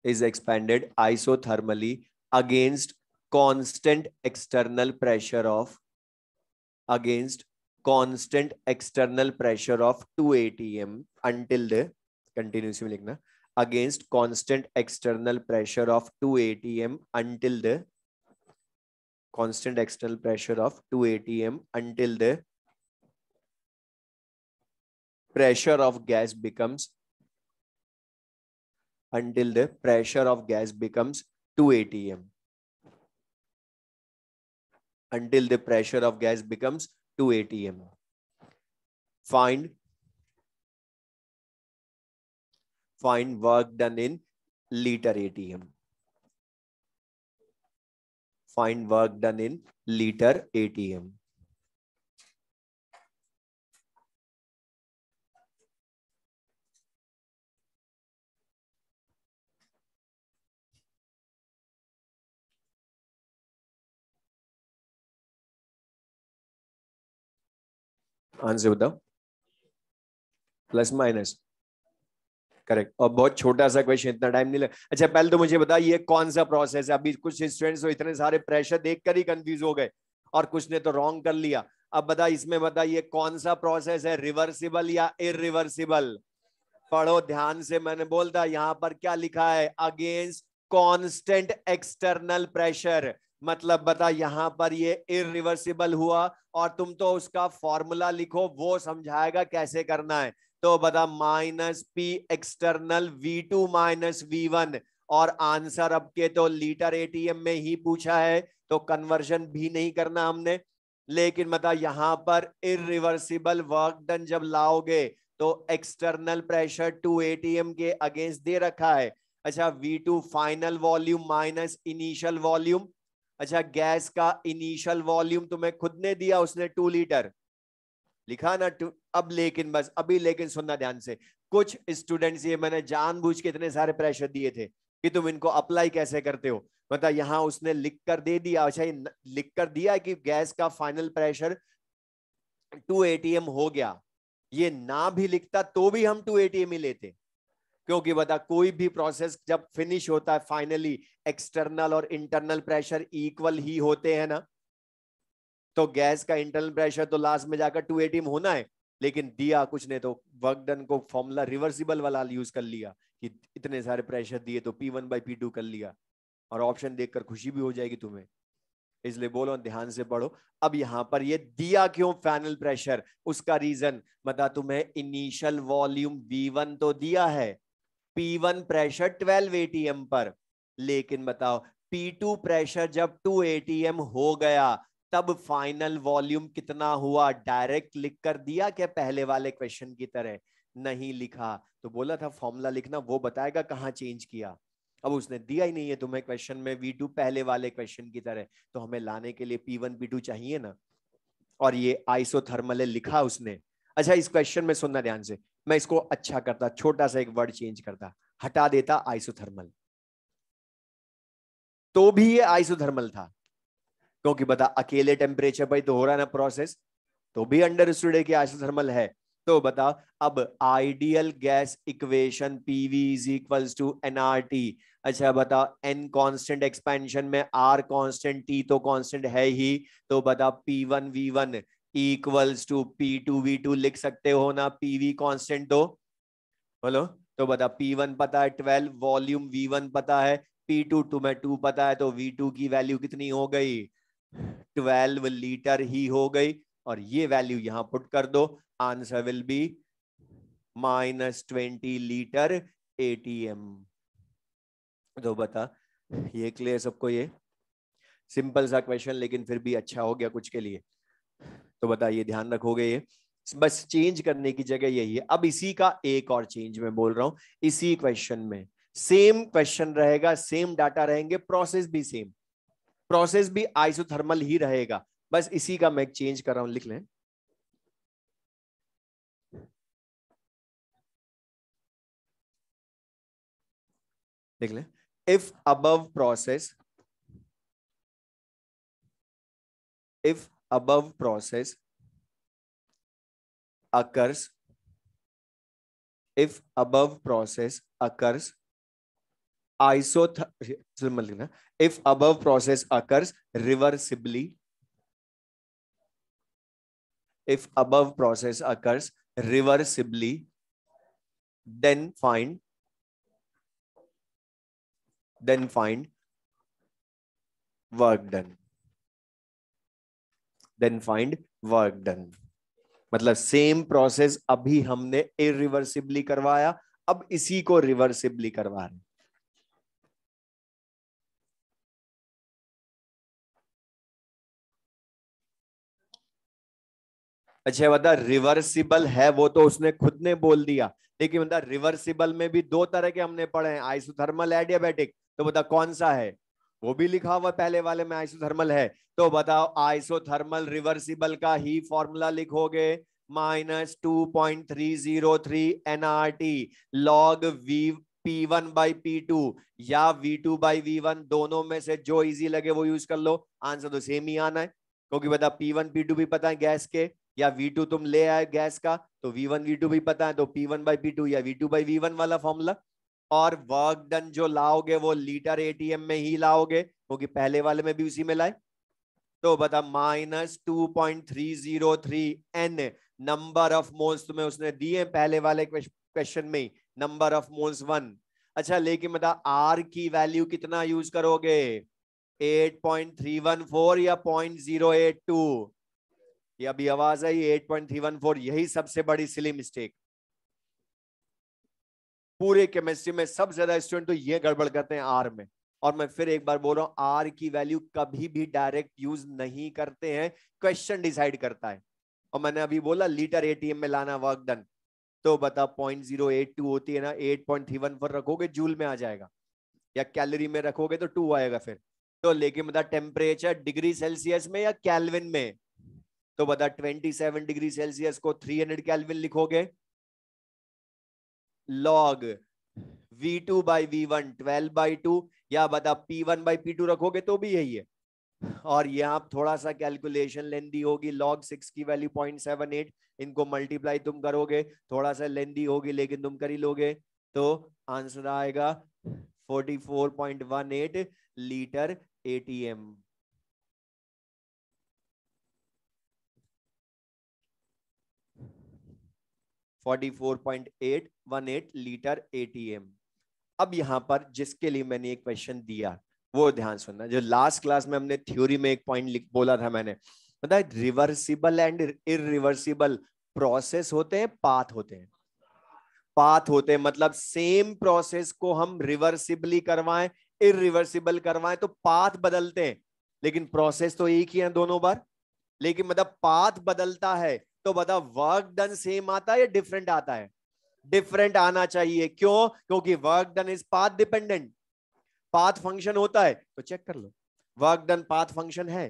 is expanded isothermally against constant external pressure of against constant external pressure of 2 atm until the continuously likhna against constant external pressure of 2 atm until the constant external pressure of 2 atm until the pressure of gas becomes until the pressure of gas becomes 2 atm until the pressure of gas becomes 2 atm find find work done in liter atm find work done in liter atm answer बताओ plus minus correct और बहुत छोटा सा question इतना time नहीं लगा अच्छा पहले तो मुझे बता ये कौन सा प्रोसेस है अभी कुछ स्टूडेंट्स तो इतने सारे प्रेशर देखकर ही कंफ्यूज हो गए और कुछ ने तो रॉन्ग कर लिया अब बता इसमें बता ये कौन सा प्रोसेस है रिवर्सिबल या इरिवर्सिबल पढ़ो ध्यान से मैंने बोलता यहां पर क्या लिखा है अगेंस्ट कांस्टेंट एक्सटर्नल प्रेशर मतलब बता यहाँ पर ये इरिवर्सिबल हुआ और तुम तो उसका फॉर्मूला लिखो वो समझाएगा कैसे करना है तो बता minus P external V two minus V one और आंसर अब के तो लीटर एटीएम में ही पूछा है तो कन्वर्जन भी नहीं करना हमने लेकिन बता यहाँ पर इरिवर्सिबल वर्क डन जब लाओगे तो एक्सटर्नल प्रेशर टू ए के अगेंस्ट दे रखा है अच्छा V2 final volume minus initial volume अच्छा गैस का इनिशियल वॉल्यूम तुम्हें खुद ने दिया उसने टू लीटर लिखा ना टू अब लेकिन बस अभी लेकिन सुनना ध्यान से कुछ स्टूडेंट्स ये मैंने जानबूझ के इतने सारे प्रेशर दिए थे कि तुम इनको अप्लाई कैसे करते हो मतलब यहाँ उसने लिख कर दे दिया अच्छा ये लिख कर दिया कि गैस का फाइनल प्रेशर टू एटीएम हो गया ये ना भी लिखता तो भी हम टू एटीएम ही लेते क्योंकि बता कोई भी प्रोसेस जब फिनिश होता है फाइनली एक्सटर्नल और इंटरनल प्रेशर इक्वल ही होते हैं ना तो गैस का इंटरनल प्रेशर तो लास्ट में जाकर टू एटीम होना है लेकिन दिया कुछ ने तो वर्क डन को फॉर्मूला रिवर्सिबल वाला यूज कर लिया कि इतने सारे प्रेशर दिए तो P one by P two कर लिया और ऑप्शन देखकर खुशी भी हो जाएगी तुम्हें इसलिए बोलो ध्यान से पढ़ो अब यहां पर ये दिया क्यों फाइनल प्रेशर उसका रीजन बता तुम्हें इनिशियल वॉल्यूम वी वन तो दिया है P1 प्रेशर 12 एटीएम पर लेकिन बताओ P2 प्रेशर जब 2 एटीएम हो गया तब फाइनल वॉल्यूम कितना हुआ डायरेक्ट लिख कर दिया क्या पहले वाले क्वेश्चन की तरह नहीं लिखा तो बोला था फॉर्मूला लिखना वो बताएगा कहाँ चेंज किया अब उसने दिया ही नहीं है तुम्हें क्वेश्चन में वी टू पहले वाले क्वेश्चन की तरह तो हमें लाने के लिए पी वन टू चाहिए ना और ये आइसोथर्मल लिखा उसने अच्छा इस क्वेश्चन में सुनना ध्यान से मैं इसको अच्छा करता छोटा सा एक वर्ड चेंज करता हटा देता आइसोथर्मल तो भी ये आइसोथर्मल था क्योंकि बता अकेले टेम्परेचर पर तो हो रहा है ना प्रोसेस तो भी अंडर स्टूडे की आइसोथर्मल है तो बता अब ideal gas equation PV is equal to NRT अच्छा बता एन कांस्टेंट एक्सपेंशन में आर कांस्टेंट टी तो कांस्टेंट है ही तो बता P one V one equals to P two V two लिख सकते हो ना पी वी कॉन्स्टेंट दो बोलो तो बता पी वन पता है ट्वेल्व वॉल्यूम वी वन पता है पी टू टू में टू पता है तो वी टू की वैल्यू कितनी हो गई ट्वेल्व लीटर ही हो गई और ये वैल्यू यहां पुट कर दो answer will be minus twenty litre ATM तो बता ये क्लियर सबको ये सिंपल सा क्वेश्चन लेकिन फिर भी अच्छा हो गया कुछ के लिए तो बताइए ध्यान रखोगे ये बस चेंज करने की जगह यही है अब इसी का एक और चेंज मैं बोल रहा हूं इसी क्वेश्चन में सेम क्वेश्चन रहेगा सेम डाटा रहेंगे प्रोसेस भी सेम प्रोसेस भी आइसोथर्मल ही रहेगा बस इसी का मैं चेंज कर रहा हूं लिख लें देख लें if above process if above process occurs if above process occurs isothermal if above process occurs reversibly if above process occurs reversibly then find then find work done then find work done मतलब same process अभी हमने irreversibly करवाया अब इसी को reversibly करवा रहे अच्छा बता रिवर्सिबल है वो तो उसने खुद ने बोल दिया लेकिन बता रिवर्सिबल में भी दो तरह के हमने पढ़े हैं आइसोथर्मल एडियाबेटिक तो बता कौन सा है वो भी लिखा हुआ पहले वाले में आइसोथर्मल है तो बताओ आइसोथर्मल रिवर्सिबल का ही फॉर्मूला लिखोगे minus two point three zero three N R T log V P one by P two या V two by V one दोनों में से जो इजी लगे वो यूज कर लो आंसर तो सेम ही आना है क्योंकि बता पी वन पी टू भी पता है गैस के या वी टू तुम ले आए गैस का तो वी वन वी टू भी पता है तो P one by P two या V two by V one वाला फॉर्मूला और वर्क डन जो लाओगे वो लीटर एटीएम में ही लाओगे क्योंकि पहले वाले में भी उसी में लाए तो बता minus two point three zero three N number of moles तुम्हें उसने दिए पहले वाले क्वेश्चन में नंबर ऑफ मोल्स वन अच्छा लेकिन बता आर की वैल्यू कितना यूज करोगे eight point three one four या 0.082 ये अभी आवाज आई eight point three one four यही सबसे बड़ी सिली मिस्टेक पूरे केमिस्ट्री में सबसे ज्यादा स्टूडेंट तो ये गड़बड़ करते हैं आर में और मैं फिर एक बार बोल रहा हूँ आर की वैल्यू कभी भी डायरेक्ट यूज नहीं करते हैं क्वेश्चन डिसाइड करता है और मैंने अभी बोला लीटर एटीएम में लाना वर्क डन तो बता पॉइंट जीरो एट टू होती है ना eight point three one four रखोगे जूल में आ जाएगा या कैलोरी में रखोगे तो टू आएगा फिर तो लेकिन बता टेम्परेचर डिग्री सेल्सियस में या कैलविन में तो बता ट्वेंटी सेवन डिग्री सेल्सियस को थ्री हंड्रेड कैलविन लिखोगे log V two by V one twelve by two या बता P one by P two रखोगे तो भी यही है और ये आप थोड़ा सा कैलकुलेशन लेंदी होगी लॉग सिक्स की वैल्यू पॉइंट सेवन एट इनको मल्टीप्लाई तुम करोगे थोड़ा सा लेंदी होगी लेकिन तुम कर ही लोगे तो आंसर आएगा forty four point one eight litre ATM forty four point eight one eight litre ATM अब यहाँ पर जिसके लिए मैंने एक क्वेश्चन दिया वो ध्यान सुनना जो लास्ट क्लास में हमने थ्योरी में एक पॉइंट बोला था मैंने पता है रिवर्सिबल एंड इिवर्सिबल प्रोसेस होते हैं पाथ होते हैं पाथ होते हैं मतलब सेम प्रोसेस को हम रिवर्सिबली करवाएं रिवर्सिबल करवाएं तो पाथ बदलते हैं लेकिन प्रोसेस तो एक ही है दोनों बार लेकिन मतलब पाथ बदलता है तो बता वर्क डन सेम आता है या डिफरेंट आता है डिफरेंट आना चाहिए क्यों क्योंकि work done is path dependent path function होता है तो चेक कर लो वर्क डन पाथ फंक्शन है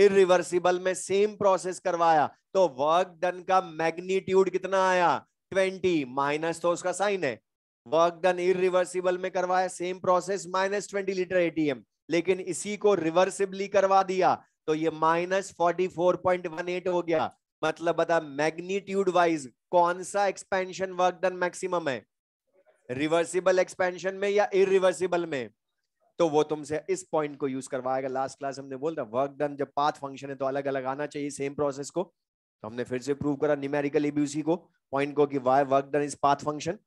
इिवर्सिबल में सेम प्रोसेस करवाया तो वर्क डन का मैग्नीट्यूड कितना आया ट्वेंटी माइनस तो उसका साइन है वर्क डन इिवर्सिबल में करवाया same process minus twenty litre ATM लेकिन इसी को रिवर्सिबली करवा दिया तो ये minus forty four point one eight हो गया मतलब बता मैग्नीट्यूड वाइज कौन सा एक्सपेंशन वर्क डन मैक्सिमम है रिवर्सिबल एक्सपेंशन में या इरिवर्सिबल में तो वो तुमसे इस पॉइंट को यूज करवाएगा लास्ट क्लास हमने बोल था वर्क डन जब पाथ फंक्शन है तो अलग अलग आना चाहिए सेम प्रोसेस को तो हमने फिर से प्रूव करा न्यूमेरिकल एबीसी को पॉइंट को कि why work done is path function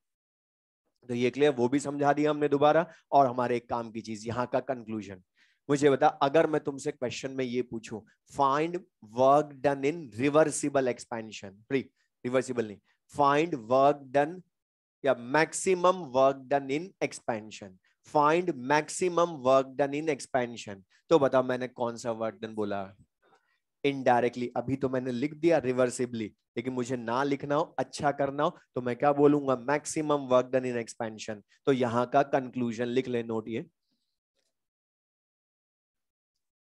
तो ये क्लियर वो भी समझा दिया हमने दोबारा और हमारे एक काम की चीज यहाँ का कंक्लूजन मुझे बता अगर मैं तुमसे क्वेश्चन में ये पूछूं find work done in reversible expansion reversible नहीं फाइंड वर्क डन या maximum work done in expansion find maximum work done in expansion तो बताओ मैंने कौन सा वर्क डन बोला इनडायरेक्टली अभी तो मैंने लिख दिया रिवर्सिबली लेकिन मुझे ना लिखना हो अच्छा करना हो तो मैं क्या बोलूंगा maximum work done in expansion तो यहाँ का कंक्लूजन लिख ले नोट ये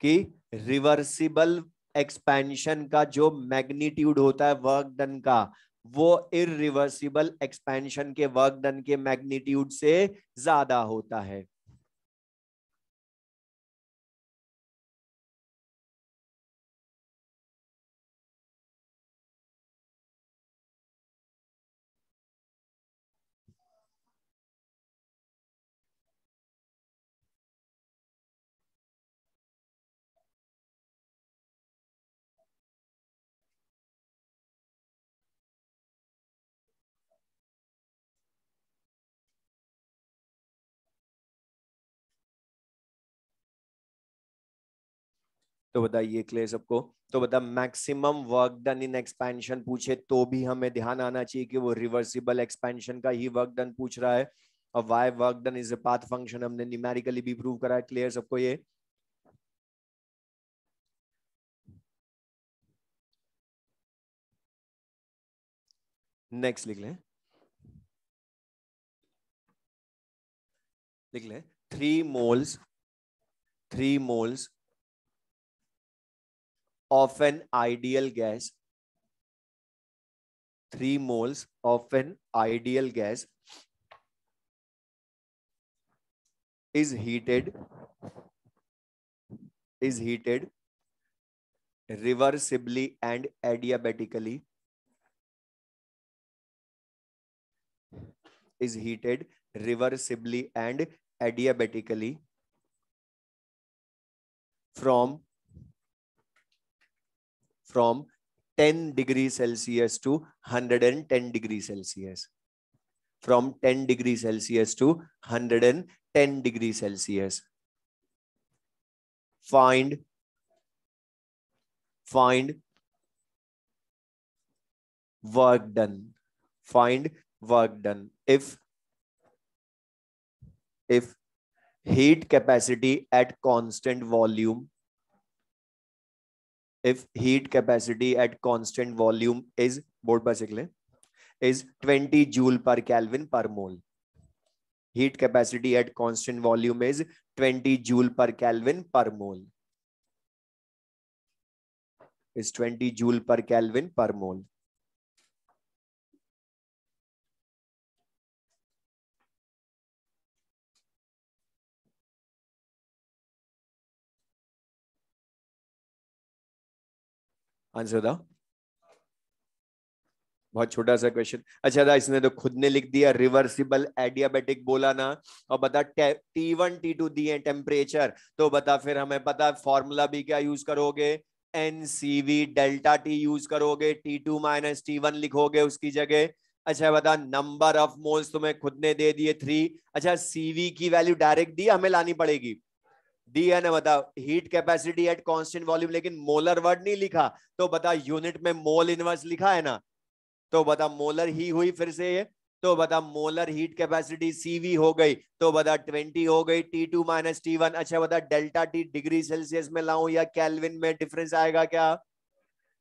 कि रिवर्सिबल एक्सपेंशन का जो मैग्नीट्यूड होता है वर्क डन का वो इरिवर्सिबल एक्सपेंशन के वर्क डन के मैग्नीट्यूड से ज्यादा होता है तो बताइए क्लियर सबको तो बता maximum work done in expansion पूछे तो भी हमें ध्यान आना चाहिए कि वो रिवर्सिबल एक्सपेंशन का ही वर्क डन पूछ रहा है और why work done is a path function हमने न्यूमेरिकली भी प्रूव करा है क्लियर सबको ये नेक्स्ट लिख लें लिख लें three moles three moles of an ideal gas 3 moles of an ideal gas is heated is heated reversibly and adiabatically is heated reversibly and adiabatically from from 10 degrees Celsius to 110 degrees Celsius. From 10 degrees Celsius to 110 degrees Celsius. Find, find work done. Find work done. If, if heat capacity at constant volume if heat capacity at constant volume is board par sikh le is 20 joule per kelvin per mole heat capacity at constant volume is 20 joule per kelvin per mole is 20 joule per kelvin per mole answer बताओ बहुत छोटा सा question अच्छा था इसने तो खुद ने लिख दिया रिवर्सिबल एडियाबेटिक बोला ना और बता टी वन टी टू दिए टेम्परेचर तो बता फिर हमें पता फॉर्मूला भी क्या यूज करोगे N C V delta T use करोगे T two minus T one लिखोगे उसकी जगह अच्छा बता नंबर ऑफ मोल्स तुम्हें खुद ने दे दिए थ्री अच्छा सीवी की वैल्यू डायरेक्ट दी हमें लानी पड़ेगी डी है ना बताओ heat capacity at constant volume लेकिन मोलर वर्ड नहीं लिखा तो बता यूनिट में मोल इनवर्स लिखा है ना तो बता मोलर ही हुई फिर से ये तो बता मोलर हीट कैपेसिटी सीवी हो गई तो बता ट्वेंटी हो गई T two minus T one अच्छा बता डेल्टा टी डिग्री सेल्सियस में लाऊं या कैलविन में डिफरेंस आएगा क्या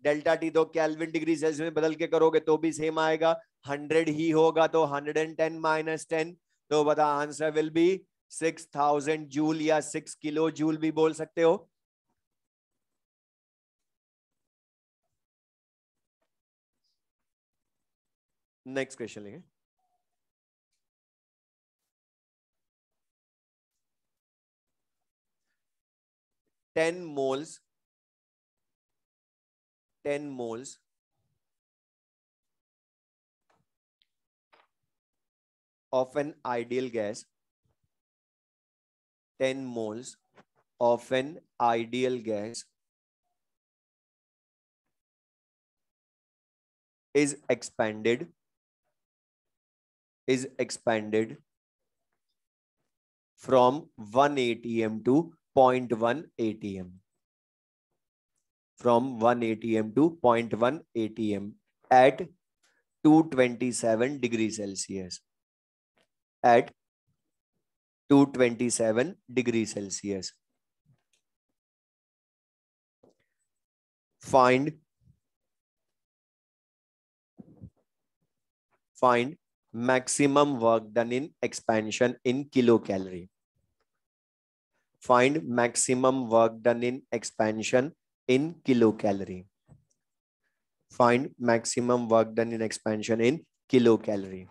डेल्टा टी तो कैलविन डिग्री सेल्सियस में बदल के करोगे तो भी सेम आएगा हंड्रेड ही होगा तो hundred and ten minus ten तो बता answer will be six thousand joule या सिक्स किलो जूल भी बोल सकते हो नेक्स्ट क्वेश्चन लेंगे ten moles ten moles of an ideal gas 10 moles of an ideal gas is expanded is expanded from 1 atm to 0.1 atm from 1 atm to 0.1 atm at 227 degrees celsius at 227 degrees Celsius. Find find maximum work done in expansion in kilocalorie. Find maximum work done in expansion in kilocalorie. Find maximum work done in expansion in kilocalorie.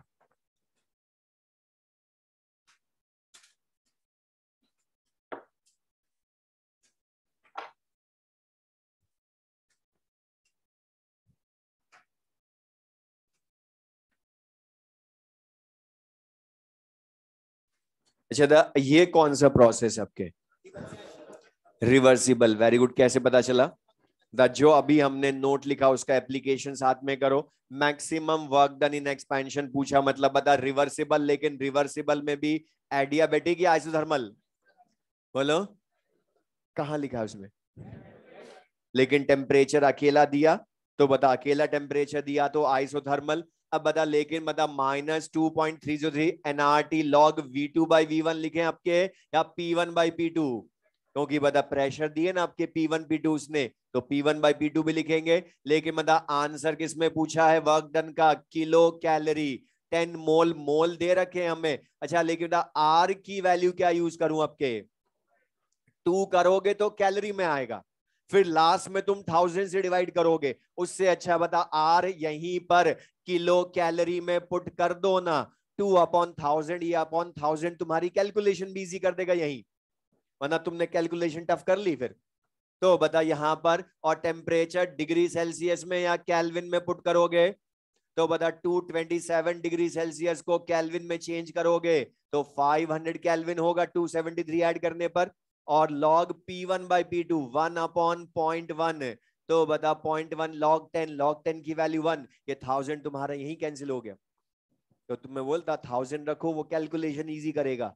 अच्छा ये कौन सा process आपके reversible very good कैसे पता चला दा जो अभी हमने नोट लिखा उसका एप्लीकेशन साथ में करो maximum work done in expansion पूछा मतलब बता रिवर्सिबल लेकिन रिवर्सिबल में भी एडियाबेटिक या आइसोथर्मल बोलो कहा लिखा उसमें लेकिन टेम्परेचर अकेला दिया तो बता अकेला टेम्परेचर दिया तो आइसोथर्मल अब बता लेकिन बता माइनस टू पॉइंट थ्री जो three NRT log V two by V one लिखे आपके या P one by P two क्योंकि बता प्रेशर दिए ना आपके पी वन पी टू उसने तो P one by P two भी लिखेंगे लेकिन बता आंसर किसमें पूछा है वर्क डन का kilo calorie ten mole mole दे रखे हैं हमें अच्छा लेकिन बता आर की वैल्यू क्या यूज करूं आपके टू करोगे तो कैलोरी में आएगा फिर लास्ट में तुम थाउजेंड से डिवाइड करोगे उससे अच्छा बता आर यहीं पर किलो कैलोरी में पुट कर दो ना टू अपॉन थाउजेंड या अपॉन थाउजेंड तुम्हारी कैलकुलेशन भी इजी कर देगा यहीं वरना तुमने कैलकुलेशन टफ कर ली फिर तो बता यहां पर और टेम्परेचर डिग्री सेल्सियस में या कैलविन में पुट करोगे तो बता 227 डिग्री सेल्सियस को कैलविन में चेंज करोगे तो 500 कैलविन होगा 273 ऐड करने पर और log p1 one by P two one upon point one तो बता point one log ten log ten की वैल्यू वन ये थाउजेंड तुम्हारा यही कैंसिल हो गया तो तुम्हें बोलता थाउजेंड रखो वो कैलकुलेशन इजी करेगा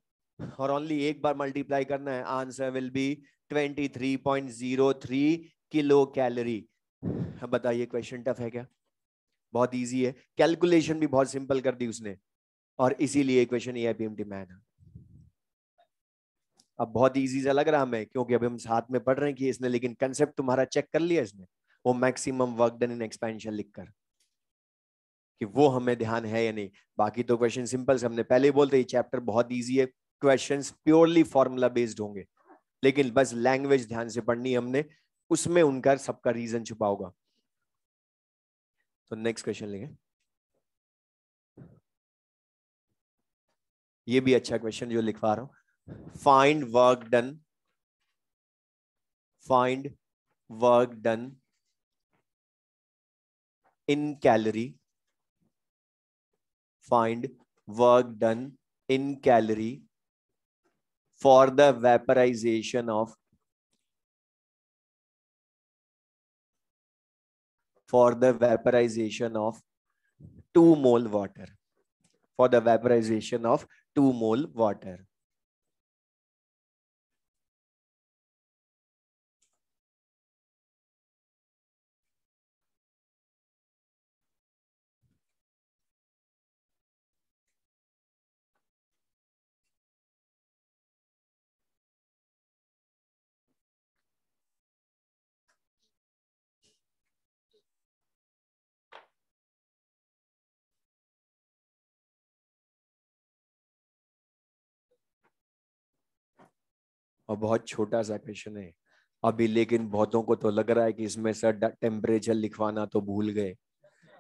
और ओनली एक बार मल्टीप्लाई करना है answer will be twenty three point zero three kilo calorie बताइए क्वेश्चन टफ है क्या बहुत इजी है कैलकुलेशन भी बहुत सिंपल कर दी उसने और इसीलिए question A I P M T main है अब बहुत ईजी सा लग रहा हमें क्योंकि अभी हम साथ में पढ़ रहे हैं कि इसने लेकिन कंसेप्ट तुम्हारा चेक कर लिया इसने वो maximum work done in expansion लिखकर कि वो हमें ध्यान है या नहीं बाकी तो क्वेश्चन सिंपल से हमने पहले ही बोलते ये चैप्टर बहुत ईजी है क्वेश्चन प्योरली फॉर्मूला बेस्ड होंगे लेकिन बस लैंग्वेज ध्यान से पढ़नी हमने उसमें उनका सबका रीजन छुपा होगा तो नेक्स्ट क्वेश्चन लेंगे ये भी अच्छा क्वेश्चन जो लिखवा रहा हूं find work done find work done in calorie find work done in calorie for the vaporization of for the vaporization of 2 mole water for the vaporization of 2 mole water और बहुत छोटा सा क्वेश्चन है अभी लेकिन बहुतों को तो लग रहा है कि इसमें सर टेम्परेचर लिखवाना तो भूल गए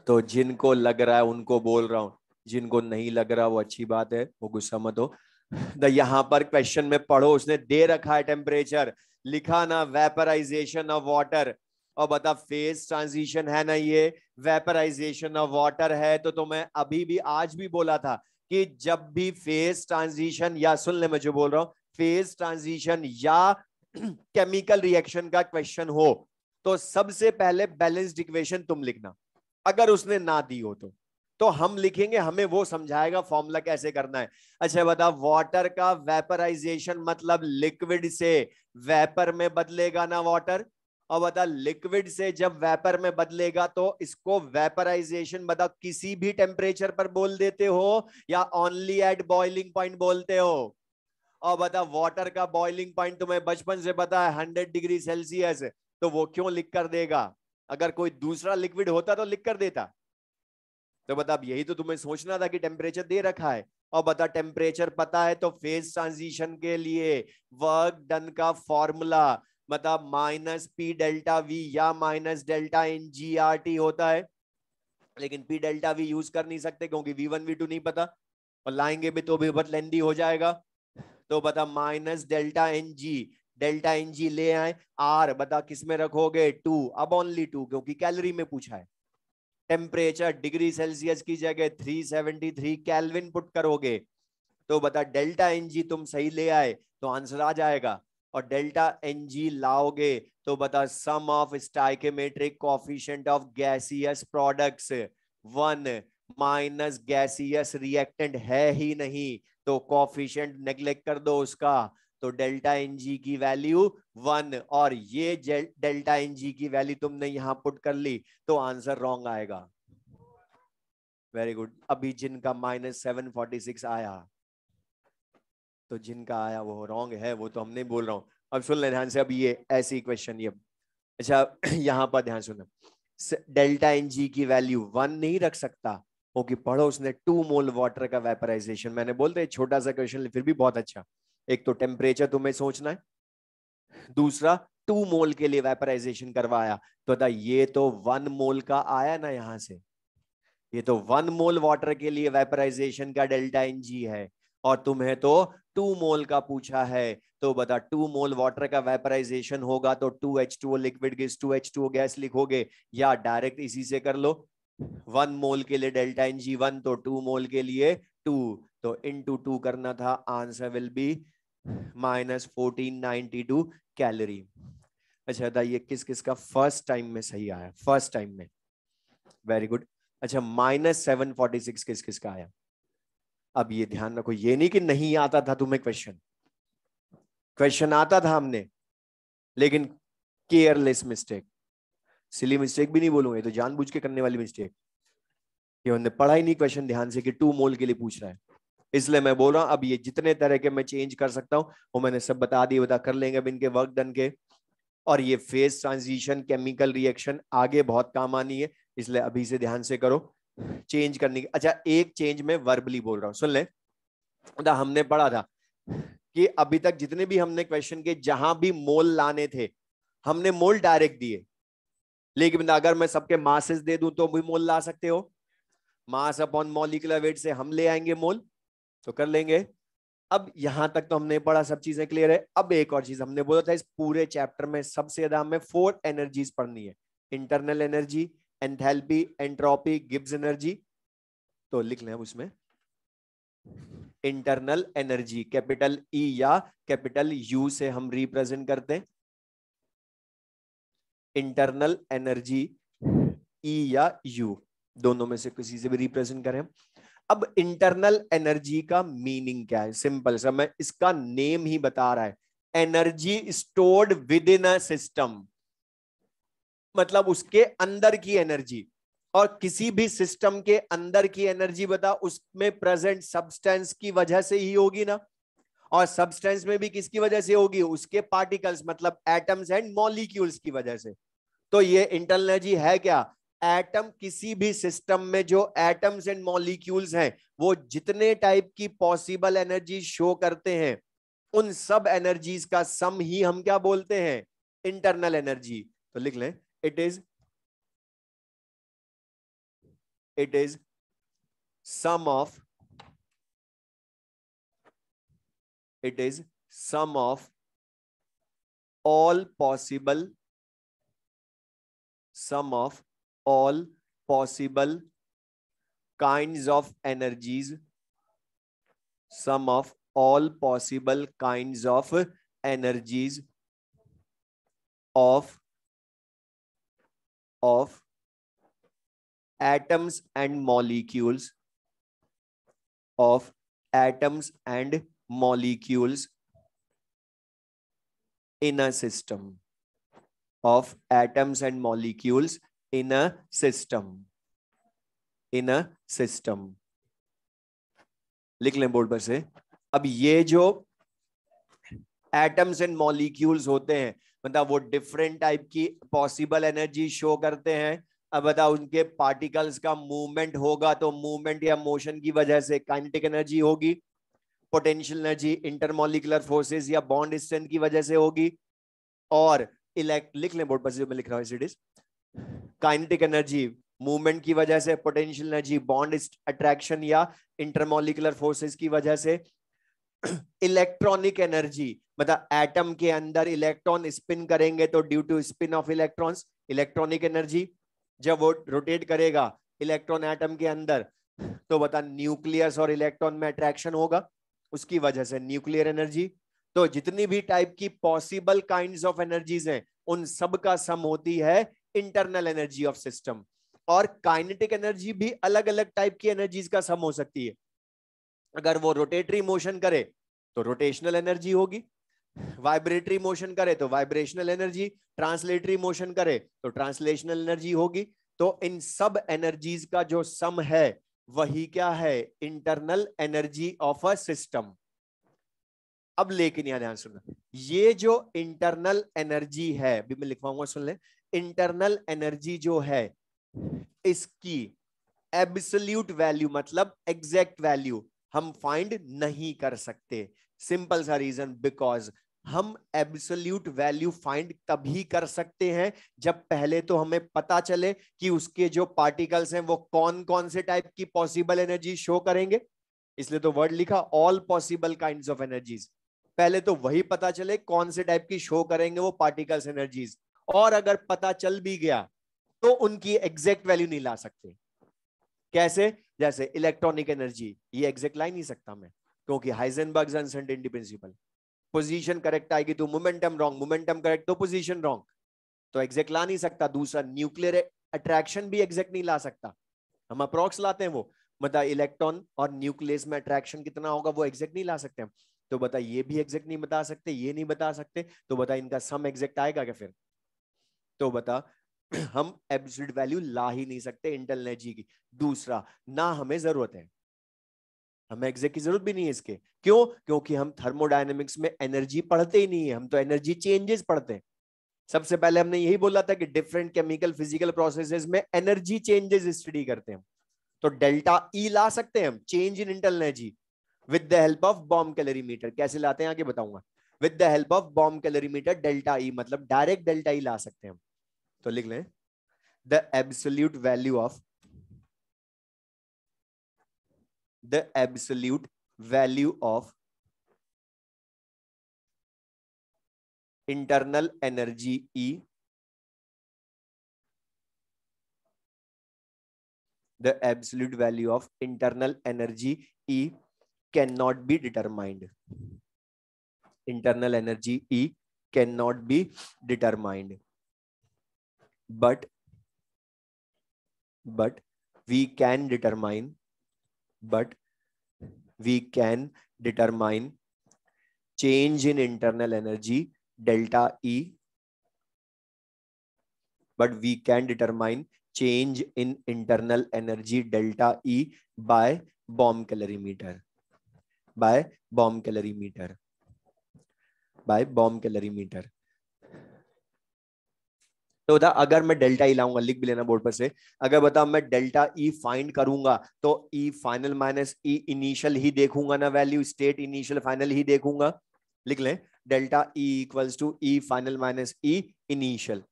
तो जिनको लग रहा है उनको बोल रहा हूँ जिनको नहीं लग रहा वो अच्छी बात है वो गुस्सा मत हो द तो यहाँ पर क्वेश्चन में पढ़ो उसने दे रखा है टेम्परेचर लिखा ना वेपराइजेशन ऑफ वाटर और बता फेस ट्रांजिशन है ना ये वेपराइजेशन ऑफ वाटर है तो तुम्हें तो अभी भी आज भी बोला था कि जब भी फेस ट्रांजिशन या सुन ले मैं जो बोल रहा हूँ फेज ट्रांजिशन या केमिकल रिएक्शन का क्वेश्चन हो तो सबसे पहले बैलेंस्ड इक्वेशन तुम लिखना अगर उसने ना दी हो तो तो हम लिखेंगे हमें वो समझाएगा फॉर्मूला कैसे करना है अच्छा बता वाटर का वेपराइजेशन मतलब लिक्विड से वेपर में बदलेगा ना वाटर और बता लिक्विड से जब वेपर में बदलेगा तो इसको वेपराइजेशन बता किसी भी टेम्परेचर पर बोल देते हो या ओनली एट बॉइलिंग पॉइंट बोलते हो और बता वाटर का बॉइलिंग पॉइंट तुम्हें बचपन से पता है हंड्रेड डिग्री सेल्सियस तो वो क्यों लिख कर देगा अगर कोई दूसरा लिक्विड होता तो लिख कर देता तो बता अब यही तो तुम्हें सोचना था कि टेम्परेचर दे रखा है और बता टेम्परेचर पता है तो फेज ट्रांजिशन के लिए वर्क डन का फॉर्मूला मतलब माइनस पी डेल्टा वी या minus delta n g R T होता है लेकिन पी डेल्टा वी यूज कर नहीं सकते क्योंकि वी वन वी टू नहीं पता और लाएंगे भी तो भी बहुत लेंदी हो जाएगा तो बता minus delta N g delta N g ले आए आर बता किस में रखोगे टू अब ओनली टू क्योंकि कैलोरी में पूछा है टेम्परेचर डिग्री सेल्सियस की जगह 373 कैलविन पुट करोगे तो बता डेल्टा एन जी तुम सही ले आए तो आंसर आ जाएगा और डेल्टा एन जी लाओगे तो बता sum of stoichiometric coefficient of gaseous products one minus gaseous reactant है ही नहीं तो कॉफिशियंट नेग्लेक्ट कर दो उसका तो डेल्टा एनजी की वैल्यू वन और ये डेल्टा एनजी की वैल्यू तुमने यहां पुट कर ली तो आंसर रॉन्ग आएगा वेरी गुड अभी जिनका माइनस सेवन फोर्टी सिक्स आया तो जिनका आया वो रॉन्ग है वो तो हमने बोल रहा हूं अब सुन ले ध्यान से अब ये ऐसी क्वेश्चन ये अच्छा यहां पर ध्यान सुनो डेल्टा एनजी की वैल्यू वन नहीं रख सकता ओके पढ़ो उसने टू मोल वाटर का वेपराइजेशन मैंने बोल दिया छोटा सा क्वेश्चन फिर भी बहुत अच्छा एक तो टेम्परेचर तुम्हें सोचना है दूसरा टू मोल के लिए वेपराइजेशन करवाया तो था ये तो वन मोल का आया ना यहां से ये तो वन मोल वाटर के लिए वेपराइजेशन का डेल्टा एन जी है और तुम्हें तो टू मोल का पूछा है तो बता टू मोल वाटर का वेपराइजेशन होगा तो two H two liquid gas to H two gas लिखोगे या डायरेक्ट इसी से कर लो वन मोल के लिए डेल्टा एन जी वन तो टू मोल के लिए टू तो इन टू टू करना था answer will be minus fourteen ninety two calorie अच्छा बताइए किस किस का फर्स्ट टाइम में सही आया फर्स्ट टाइम में वेरी गुड अच्छा माइनस सेवन फोर्टी सिक्स किस किस का आया अब ये ध्यान रखो ये नहीं कि नहीं आता था तुम्हें क्वेश्चन क्वेश्चन आता था हमने लेकिन केयरलेस मिस्टेक सिली मिस्टेक भी नहीं बोलूंगा तो तो जानबूझ के करने वाली मिस्टेक ये पढ़ा ही नहीं क्वेश्चन ध्यान से कि टू मोल के लिए पूछ रहा है इसलिए मैं बोल रहा हूँ अब ये जितने तरह के मैं चेंज कर सकता हूँ वो मैंने सब बता दिए बता कर लेंगे अब इनके वर्क डन के और ये फेस ट्रांजिशन केमिकल रिएक्शन आगे बहुत काम आनी है इसलिए अभी से ध्यान से करो चेंज करने की अच्छा एक चेंज में वर्बली बोल रहा हूँ सुन ले हमने पढ़ा था कि अभी तक जितने भी हमने क्वेश्चन के जहां भी मोल लाने थे हमने मोल डायरेक्ट दिए लेकिन अगर मैं सबके मासेस दे दूं तो भी मोल ला सकते हो मास अपॉन मोलिकुलर वेट से हम ले आएंगे मोल तो कर लेंगे अब यहां तक तो हमने पढ़ा सब चीजें क्लियर है अब एक और चीज हमने बोला था इस पूरे चैप्टर में सबसे ज्यादा हमें फोर एनर्जीज पढ़नी है internal energy enthalpy entropy Gibbs energy तो लिख लें उसमें इंटरनल एनर्जी कैपिटल ई या कैपिटल यू से हम रिप्रेजेंट करते हैं इंटरनल एनर्जी ई या यू दोनों में से किसी से भी रिप्रेजेंट करें अब इंटरनल एनर्जी का मीनिंग क्या है सिंपल सा मैं इसका नेम ही बता रहा है energy stored within a system मतलब उसके अंदर की एनर्जी और किसी भी सिस्टम के अंदर की एनर्जी बता उसमें प्रेजेंट सब्सटेंस की वजह से ही होगी ना और सब्सटेंस में भी किसकी वजह से होगी उसके पार्टिकल्स मतलब एटम्स एंड मॉलिक्यूल्स की वजह से तो ये इंटरनल एनर्जी है क्या एटम किसी भी सिस्टम में जो एटम्स एंड मॉलिक्यूल्स हैं वो जितने टाइप की पॉसिबल एनर्जी शो करते हैं उन सब एनर्जीज का सम ही हम क्या बोलते हैं इंटरनल एनर्जी तो लिख लें it is it is sum of it is sum of all possible sum of all possible kinds of energies sum of all possible kinds of energies of of atoms and molecules of atoms and molecules in a system of atoms and molecules in a system in a system लिख लें board पर से अब ये जो atoms and molecules होते हैं मतलब वो डिफरेंट टाइप की पॉसिबल एनर्जी शो करते हैं अब बताओ उनके पार्टिकल्स का मूवमेंट होगा तो मूवमेंट या मोशन की वजह से काइनेटिक एनर्जी होगी पोटेंशियल एनर्जी इंटरमोलिकुलर फोर्सेज या बॉन्ड स्ट्रेंथ की वजह से होगी और इलेक्ट लिख लें बोर्ड पर जो मैं लिख रहा हूँ इज काइनेटिक एनर्जी मूवमेंट की वजह से पोटेंशियल एनर्जी बॉन्ड अट्रैक्शन या इंटरमोलिकुलर फोर्सेज की वजह से इलेक्ट्रॉनिक एनर्जी मतलब एटम के अंदर इलेक्ट्रॉन स्पिन करेंगे तो due to spin of electrons electronic energy जब वो रोटेट करेगा इलेक्ट्रॉन एटम के अंदर तो बता न्यूक्लियस और इलेक्ट्रॉन में अट्रैक्शन होगा उसकी वजह से न्यूक्लियर एनर्जी तो जितनी भी टाइप की पॉसिबल काइंड ऑफ एनर्जीज हैं उन सब का सम होती है इंटरनल एनर्जी ऑफ सिस्टम और काइनेटिक एनर्जी भी अलग अलग टाइप की एनर्जीज का सम हो सकती है अगर वो रोटेटरी मोशन करे तो रोटेशनल एनर्जी होगी वाइब्रेटरी मोशन करे तो वाइब्रेशनल एनर्जी ट्रांसलेटरी मोशन करे तो ट्रांसलेशनल एनर्जी होगी तो इन सब एनर्जीज का जो सम है वही क्या है internal energy of a system अब लेकिन यहां ध्यान सुनना ये जो इंटरनल एनर्जी है भी मैं लिखवाऊंगा सुन ले इंटरनल एनर्जी जो है इसकी एब्सल्यूट वैल्यू मतलब एग्जैक्ट वैल्यू हम फाइंड नहीं कर सकते सिंपल सा रीजन बिकॉज हम एब्सोल्यूट वैल्यू फाइंड तभी कर सकते हैं जब पहले तो हमें पता चले कि उसके जो पार्टिकल्स हैं वो कौन कौन से टाइप की पॉसिबल एनर्जी शो करेंगे इसलिए तो वर्ड लिखा all possible kind of energies पहले तो वही पता चले कौन से टाइप की शो करेंगे वो पार्टिकल्स एनर्जीज और अगर पता चल भी गया तो उनकी एग्जैक्ट वैल्यू नहीं ला सकते कैसे जैसे इलेक्ट्रॉनिक एनर्जी ये एग्जैक्ट ला नहीं सकता मैं क्योंकि Heisenberg uncertainty principle position correct आएगी तो मोमेंटम रॉन्ग मोमेंटम करेक्ट तो पोजीशन रॉन्ग तो एग्जैक्ट ला नहीं सकता दूसरा न्यूक्लियर अट्रैक्शन भी एग्जैक्ट नहीं ला सकता हम अप्रोक्स लाते हैं वो मतलब इलेक्ट्रॉन और न्यूक्लियस में अट्रैक्शन कितना होगा वो एग्जैक्ट नहीं ला सकते हम तो बता ये भी एग्जैक्ट नहीं बता सकते ये नहीं बता सकते तो बता इनका सम एग्जैक्ट आएगा क्या फिर तो बता हम एब्सोल्यूट वैल्यू ला ही नहीं सकते इंटरनल एनर्जी की दूसरा ना हमें जरूरत है हमें एग्जैक्ट की जरूरत भी नहीं है इसके क्यों क्योंकि हम थर्मोडाइनमिक्स में एनर्जी पढ़ते ही नहीं है हम तो एनर्जी चेंजेस पढ़ते हैं सबसे पहले हमने यही बोला था कि डिफरेंट केमिकल फिजिकल प्रोसेसेस में एनर्जी चेंजेस स्टडी करते हैं तो डेल्टा ई e ला सकते हैं हम change in internal energy with the help of bomb calorimeter कैसे लाते हैं आगे बताऊंगा with the help of bomb calorimeter delta E मतलब डायरेक्ट डेल्टा ई ला सकते हैं हम तो लिख लें the absolute value of the absolute value of internal energy E, the absolute value of internal energy E cannot be determined. Internal energy E cannot be determined. But, but we can determine but we can determine change in internal energy delta E, but we can determine change in internal energy delta E by bomb calorimeter, by bomb calorimeter, by bomb calorimeter. तो बता अगर मैं delta E e लाऊंगा लिख भी लेना board पर से अगर बता मैं डेल्टा ई e फाइंड करूंगा तो E final minus E initial ही देखूंगा ना वैल्यू स्टेट इनिशियल फाइनल ही देखूंगा लिख लें delta E equals to E final minus E initial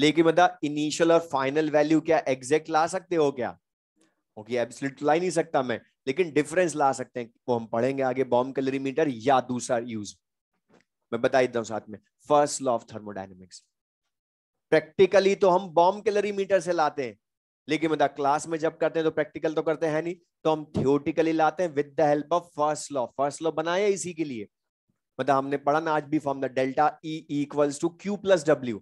लेकिन बता इनिशियल और फाइनल वैल्यू क्या एग्जैक्ट ला सकते हो क्या ओके okay, एब्सोल्यूट ला नहीं सकता मैं लेकिन डिफरेंस ला सकते हैं वो हम पढ़ेंगे आगे बॉम्ब कैलोरीमीटर या दूसरा यूज मैं बता देता हूं साथ में first law of thermodynamics practically तो हम बॉम बॉम्ब मीटर से लाते हैं लेकिन मतलब क्लास में जब करते हैं तो प्रैक्टिकल तो करते हैं नहीं तो हम थियोटिकली लाते हैं with the help of first law first law बनाया इसी के लिए मतलब हमने पढ़ा ना आज भी form the delta E equals to Q plus W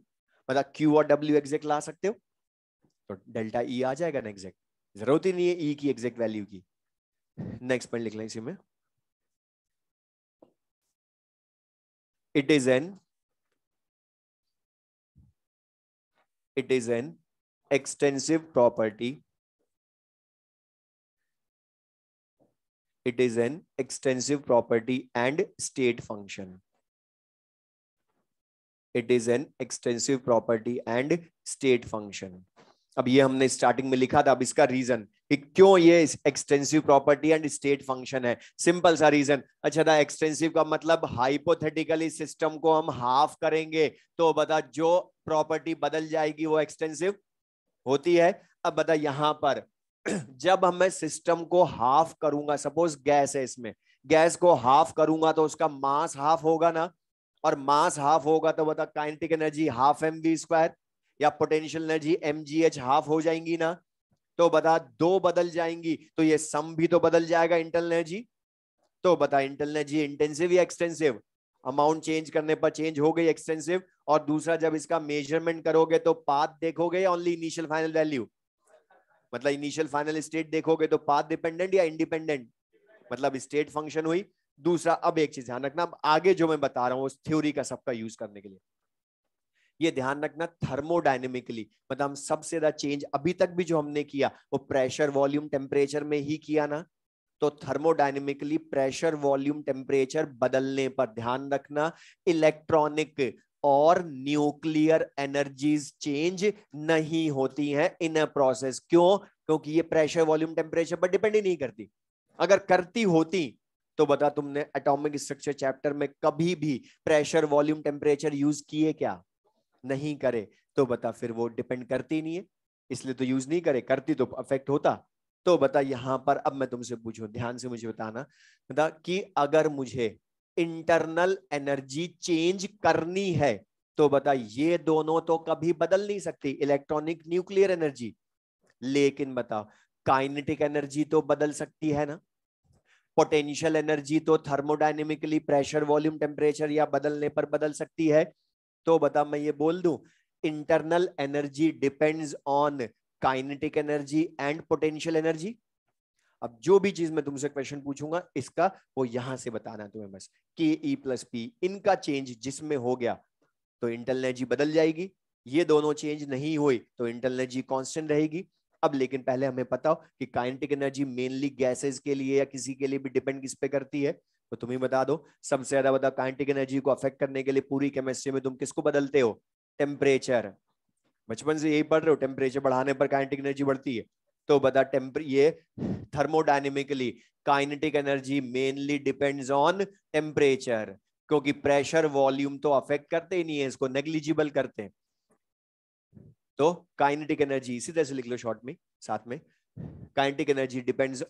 मतलब क्यू और डब्ल्यू एग्जैक्ट ला सकते हो तो डेल्टा ई e आ जाएगा ना एग्जैक्ट जरूरत ही नहीं है ई e की एग्जैक्ट वैल्यू की नेक्स्ट पॉइंट लिख लें इसी में it is an it is an extensive property it is an extensive property and state function it is an extensive property and state function अब ये हमने स्टार्टिंग में लिखा था अब इसका रीजन क्यों ये extensive property and state function है सिंपल सा रीजन अच्छा था एक्सटेंसिव का मतलब हाइपोथेटिकली सिस्टम को हम हाफ करेंगे तो बता जो प्रॉपर्टी बदल जाएगी वो एक्सटेंसिव होती है अब बता यहां पर जब मैं सिस्टम को हाफ करूंगा सपोज गैस है इसमें गैस को हाफ करूंगा तो उसका मास हाफ होगा ना और मास हाफ होगा तो बता kinetic energy half m square या पोटेंशियल एनर्जी एम हाफ हो जाएंगी ना तो बता दो बदल जाएंगी तो ये सम भी तो बदल जाएगा इंटरनल एनर्जी तो बता इंटरनल एनर्जी इंटेंसिव या एक्सटेंसिव अमाउंट चेंज करने पर चेंज हो गई एक्सटेंसिव और दूसरा जब इसका मेजरमेंट करोगे तो पाथ देखोगे या ओनली इनिशियल फाइनल वैल्यू मतलब इनिशियल फाइनल स्टेट देखोगे तो पाथ डिपेंडेंट या इंडिपेंडेंट मतलब स्टेट फंक्शन हुई दूसरा अब एक चीज ध्यान रखना आगे जो मैं बता रहा हूँ उस थ्योरी का सबका यूज करने के लिए ये ध्यान रखना थर्मोडाइनमिकली मतलब हम सबसे ज्यादा चेंज अभी तक भी जो हमने किया वो प्रेशर वॉल्यूम टेम्परेचर में ही किया ना तो थर्मोडाइनमिकली प्रेशर वॉल्यूम टेम्परेचर बदलने पर ध्यान रखना इलेक्ट्रॉनिक और न्यूक्लियर एनर्जीज चेंज नहीं होती हैं इन अ प्रोसेस क्यों क्योंकि ये प्रेशर वॉल्यूम टेम्परेचर पर डिपेंड ही नहीं करती अगर करती होती तो बता तुमने एटॉमिक स्ट्रक्चर चैप्टर में कभी भी प्रेशर वॉल्यूम टेम्परेचर यूज किए क्या नहीं करे तो बता फिर वो डिपेंड करती नहीं है इसलिए तो यूज नहीं करे करती तो अफेक्ट होता तो बता यहां पर अब मैं तुमसे पूछू ध्यान से मुझे बताना बता कि अगर मुझे इंटरनल एनर्जी चेंज करनी है तो बता ये दोनों तो कभी बदल नहीं सकती इलेक्ट्रॉनिक न्यूक्लियर एनर्जी लेकिन बताओ काइनेटिक एनर्जी तो बदल सकती है ना पोटेंशियल एनर्जी तो थर्मोडाइनेमिकली प्रेशर वॉल्यूम टेम्परेचर या बदलने पर बदल सकती है तो बता मैं ये बोल दू internal energy depends on kinetic energy and potential energy अब जो भी चीज मैं तुमसे क्वेश्चन पूछूंगा इसका वो यहां से बताना तुम्हें बस के ई प्लस पी इनका चेंज जिसमें हो गया तो इंटरनल एनर्जी बदल जाएगी ये दोनों चेंज नहीं हुई तो इंटरनल एनर्जी कॉन्स्टेंट रहेगी अब लेकिन पहले हमें पता हो कि काइनेटिक एनर्जी मेनली गैसेस के लिए या किसी के लिए भी डिपेंड किस पे करती है तो तुम ही बता दो सबसे ज्यादा बता मतलब कांटिक एनर्जी को अफेक्ट करने के लिए पूरी केमिस्ट्री में तुम किसको बदलते हो टेम्परेचर बचपन से यही पढ़ रहे हो टेम्परेचर बढ़ाने पर काइनेटिक एनर्जी बढ़ती है तो बता टेम्पर ये thermodynamically kinetic energy mainly depends on temperature क्योंकि प्रेशर वॉल्यूम तो अफेक्ट करते ही नहीं है इसको नेग्लिजिबल करते हैं तो काइनेटिक एनर्जी इसी तरह से लिख लो शॉर्ट में साथ में kinetic energy depends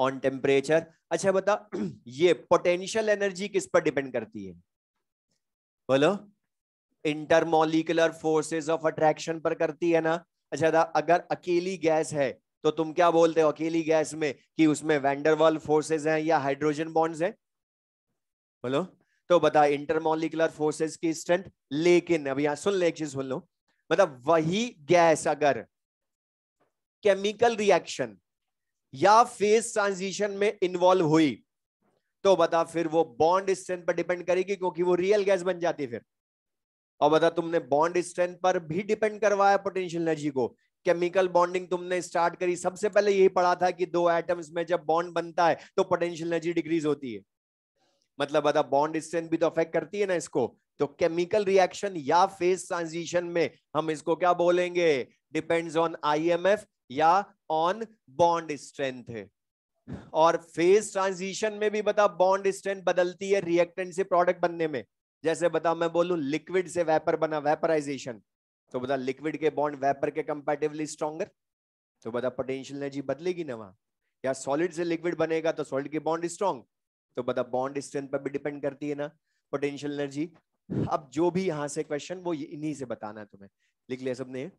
on temperature अच्छा बता ये पोटेंशियल एनर्जी किस पर डिपेंड करती है बोलो इंटरमोलिकुलर फोर्सेस ऑफ अट्रैक्शन पर करती है ना अच्छा अगर अकेली गैस है तो तुम क्या बोलते हो अकेली गैस में कि उसमें वेंडरवाल फोर्सेस हैं या हाइड्रोजन बॉन्ड्स हैं बोलो तो बता इंटरमोलिकुलर फोर्सेस की स्ट्रेंथ लेकिन अब यहां सुन ले एक चीज सुन लो मतलब वही गैस अगर केमिकल रिएक्शन या फेज ट्रांजिशन में इन्वॉल्व हुई तो बता फिर वो बॉन्ड स्ट्रेंथ पर डिपेंड करेगी क्योंकि वो रियल गैस बन जाती फिर और बता तुमने बॉन्ड स्ट्रेंथ पर भी डिपेंड करवाया पोटेंशियल एनर्जी को केमिकल बॉन्डिंग तुमने स्टार्ट करी सबसे पहले यही पढ़ा था कि दो एटम्स में जब बॉन्ड बनता है तो पोटेंशियल एनर्जी डिक्रीज होती है मतलब बता बॉन्ड स्ट्रेंथ भी तो अफेक्ट करती है ना इसको तो केमिकल रिएक्शन या फेज ट्रांजिशन में हम इसको क्या बोलेंगे डिपेंड्स ऑन आईएमएफ या ऑन बॉन्ड स्ट्रेंथ और फेज ट्रांजिशन में भी बता बॉन्ड स्ट्रेंथ बदलती है रिएक्टेंट से प्रोडक्ट बनने में जैसे बता मैं बोलू लिक्विड से वेपर बना वेपराइजेशन तो बता लिक्विड के बॉन्ड वेपर के कंपेटिवली स्ट्रॉगर तो बता पोटेंशियल एनर्जी बदलेगी ना वहां या सॉलिड से लिक्विड बनेगा तो सॉलिड की बॉन्ड स्ट्रॉन्ग तो बता बॉन्ड स्ट्रेंथ पर भी डिपेंड करती है ना पोटेंशियल एनर्जी अब जो भी यहां से क्वेश्चन वो इन्हीं से बताना है तुम्हें लिख लिया सबने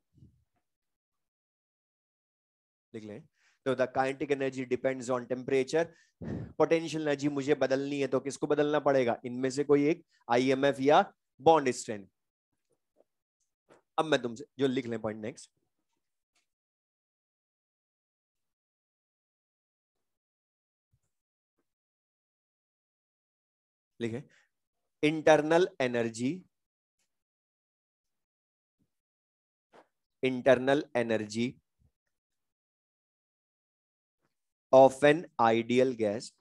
लिख लें तो the kinetic energy depends on temperature potential energy मुझे बदलनी है तो किसको बदलना पड़ेगा इनमें से कोई एक आईएमएफ या बॉन्ड स्ट्रेंथ अब मैं तुमसे जो लिख लें पॉइंट नेक्स्ट लिखे internal energy internal energy of an ideal gas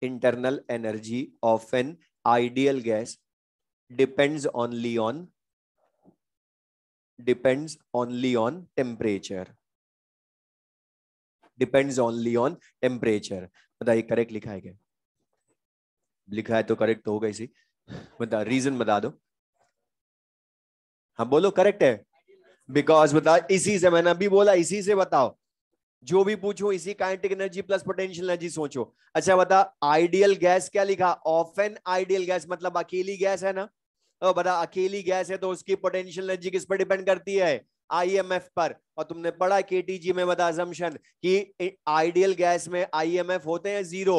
internal energy of an ideal gas depends only on depends only on temperature depends only on temperature बताइए करेक्ट लिखा है क्या लिखा है तो करेक्ट होगा इसी बता रीजन बता दो हाँ बोलो करेक्ट है बिकॉज बता इसी से मैंने अभी बोला इसी से बताओ जो भी पूछो इसी kinetic energy plus potential energy सोचो अच्छा बता आइडियल गैस क्या लिखा ऑफन आइडियल गैस मतलब अकेली गैस है ना तो बता अकेली गैस है तो उसकी पोटेंशियल एनर्जी किस पर डिपेंड करती है आईएमएफ पर और तुमने पढ़ा के में बता जमशन कि आइडियल गैस में आईएमएफ होते हैं जीरो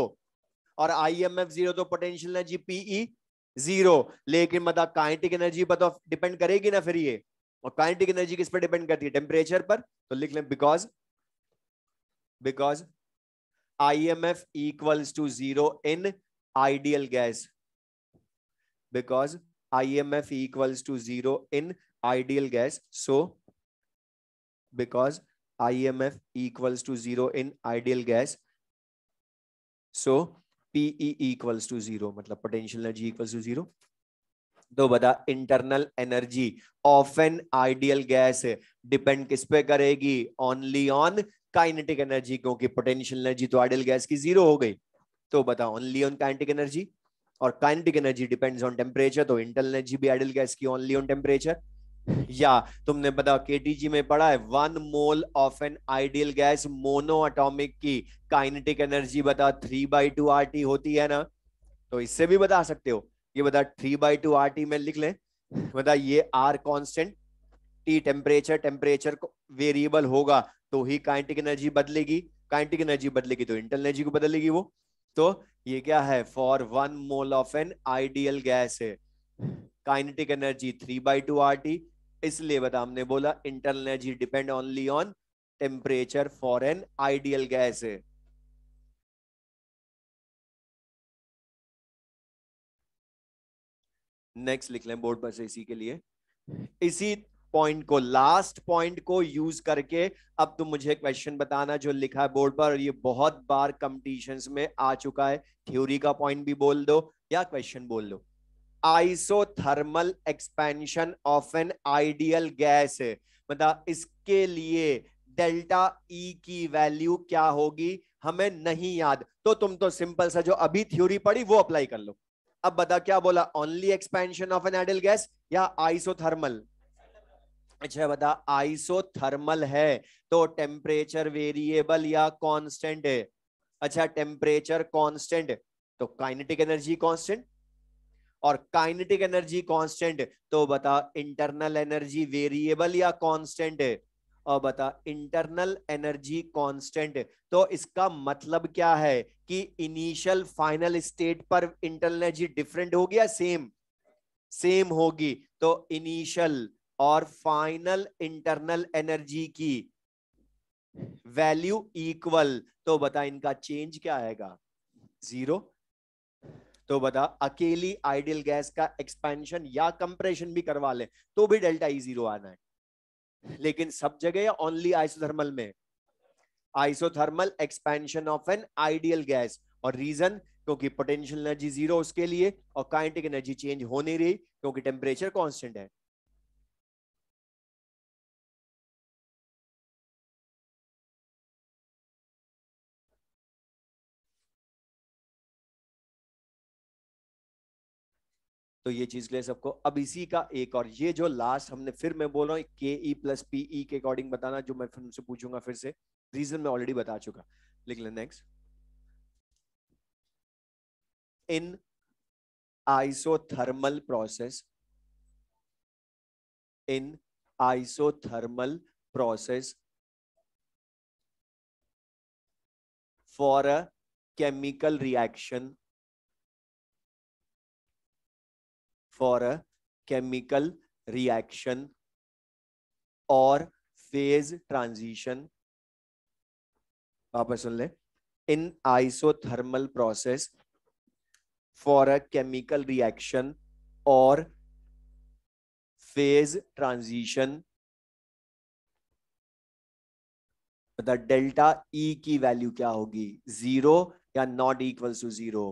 और आईएमएफ जीरो तो पोटेंशियल एनर्जी पीई जीरो लेकिन बता काइनेटिक एनर्जी पर तो डिपेंड करेगी ना फिर ये और काइनेटिक एनर्जी किस पर डिपेंड करती है टेम्परेचर पर तो लिख लें because because I M F equals to zero in ideal gas because I M F equals to zero in ideal gas so because I M F equals to zero in ideal gas so PE equals to zero मतलब potential energy equals to zero तो बता internal energy of an ideal gas depend किस पे करेगी only on kinetic energy क्योंकि potential energy तो ideal gas की zero हो गई तो बता ओनली ऑन काइनेटिक एनर्जी और kinetic energy depends on temperature तो इंटरनल एनर्जी भी आइडियल गैस की ओनली ऑन टेम्परेचर या तुमने बताओ केटीजी में पढ़ा है one mole of an ideal gas monoatomic की काइनेटिक एनर्जी बता three by two R T होती है ना तो इससे भी बता सकते हो ये बता three by two R T में लिख लें बता ये R constant T temperature temperature variable होगा तो ही काइंटिक एनर्जी बदलेगी काइंटिक एनर्जी बदलेगी तो इंटरनल एनर्जी को बदलेगी वो तो ये क्या है for one mole of an ideal gas है kinetic energy three by two R T इसलिए बता हमने बोला internal energy depend only on temperature for an ideal gas है नेक्स्ट लिख लें बोर्ड पर से इसी के लिए इसी पॉइंट को लास्ट पॉइंट को यूज करके अब तुम मुझे क्वेश्चन बताना जो लिखा है बोर्ड पर और ये बहुत बार कंपटीशन में आ चुका है थ्योरी का पॉइंट भी बोल दो या क्वेश्चन बोल दो isothermal expansion of an ideal gas मतलब इसके लिए डेल्टा ई e की वैल्यू क्या होगी हमें नहीं याद तो तुम तो सिंपल सा जो अभी थ्योरी पढ़ी वो अप्लाई कर लो अब बता क्या बोला only expansion of an ideal gas या आइसोथर्मल अच्छा बता आइसोथर्मल है तो टेम्परेचर वेरिएबल या कांस्टेंट है अच्छा टेम्परेचर कांस्टेंट तो काइनेटिक एनर्जी कांस्टेंट और काइनेटिक एनर्जी कांस्टेंट तो बता इंटरनल एनर्जी वेरिएबल या कांस्टेंट है और बता इंटरनल एनर्जी कांस्टेंट तो इसका मतलब क्या है कि इनिशियल फाइनल स्टेट पर इंटरनल एनर्जी डिफरेंट होगी या सेम सेम होगी तो इनिशियल और फाइनल इंटरनल एनर्जी की वैल्यू इक्वल तो बता इनका चेंज क्या आएगा जीरो तो बता अकेली आइडियल गैस का एक्सपेंशन या कंप्रेशन भी करवा लें तो भी डेल्टा ई जीरो आना है लेकिन सब जगह या ओनली आइसोथर्मल में isothermal expansion of an ideal gas और रीजन क्योंकि पोटेंशियल एनर्जी जीरो उसके लिए और काइनेटिक एनर्जी चेंज हो नहीं रही क्योंकि टेम्परेचर कांस्टेंट है तो ये चीज के लिए सबको अब इसी का एक और ये जो लास्ट हमने फिर मैं बोल रहा हूँ e e के ई प्लस पी ई के अकॉर्डिंग बताना जो मैं फिर उनसे पूछूंगा फिर से रीजन मैं ऑलरेडी बता चुका लिख लें next in isothermal process in isothermal process for a chemical reaction for a chemical reaction और फेज ट्रांजिशन आप सुन ले in isothermal process for a chemical reaction और फेज ट्रांजिशन डेल्टा ई की वैल्यू क्या होगी जीरो या not equal to zero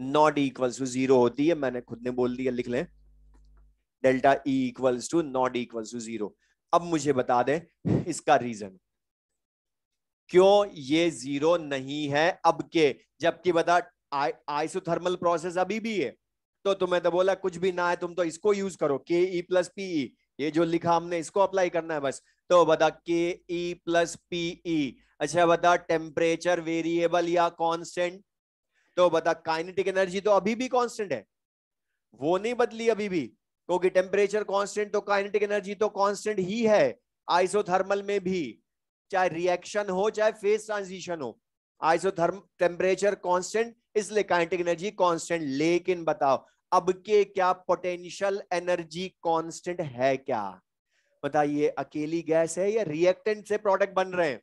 not equals to zero होती है मैंने खुद ने बोल दिया लिख लें delta E equals to not equals to zero अब मुझे बता दें इसका रीजन क्यों ये जीरो नहीं है अब के जबकि बता आइसोथर्मल प्रोसेस अभी भी है तो तुम्हें तो बोला कुछ भी ना है तुम तो इसको यूज करो के ई प्लस पीई ये जो लिखा हमने इसको अप्लाई करना है बस तो बता के ई प्लस पीई अच्छा बता टेम्परेचर वेरिएबल या कॉन्स्टेंट तो बता काइनेटिक एनर्जी तो अभी भी कांस्टेंट है वो नहीं बदली अभी भी क्योंकि टेम्परेचर कांस्टेंट तो काइनेटिक एनर्जी तो कांस्टेंट ही है आइसोथर्मल में भी चाहे रिएक्शन हो चाहे फेस ट्रांजिशन हो आइसोथर्म टेम्परेचर कांस्टेंट इसलिए काइनेटिक एनर्जी कांस्टेंट लेकिन बताओ अब के क्या पोटेंशियल एनर्जी कांस्टेंट है क्या बताइए अकेली गैस है या रिएक्टेंट से प्रोडक्ट बन रहे हैं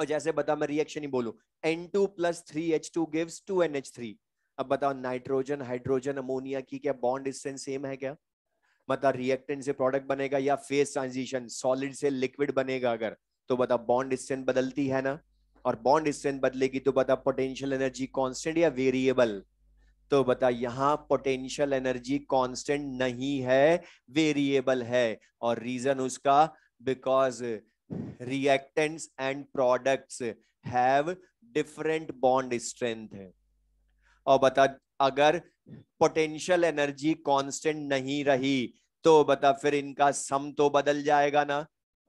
और जैसे बता मैं रिएक्शन ही बोलू N two plus three H two give two N H three अब बताओ नाइट्रोजन हाइड्रोजन अमोनिया की क्या बॉन्ड डिस्टेंस सेम है क्या मतलब रिएक्टेंट से प्रोडक्ट बनेगा या फेस ट्रांजिशन सॉलिड से लिक्विड बनेगा अगर तो बता बॉन्ड स्ट्रेंथ बदलती है ना और बॉन्ड स्ट्रेंथ बदलेगी तो बता पोटेंशियल एनर्जी कांस्टेंट या वेरिएबल तो बता यहाँ पोटेंशियल एनर्जी कांस्टेंट नहीं है वेरिएबल है और रीजन उसका because reactants and products have different bond strength और बता अगर पोटेंशियल एनर्जी कांस्टेंट नहीं रही तो बता फिर इनका सम तो बदल जाएगा ना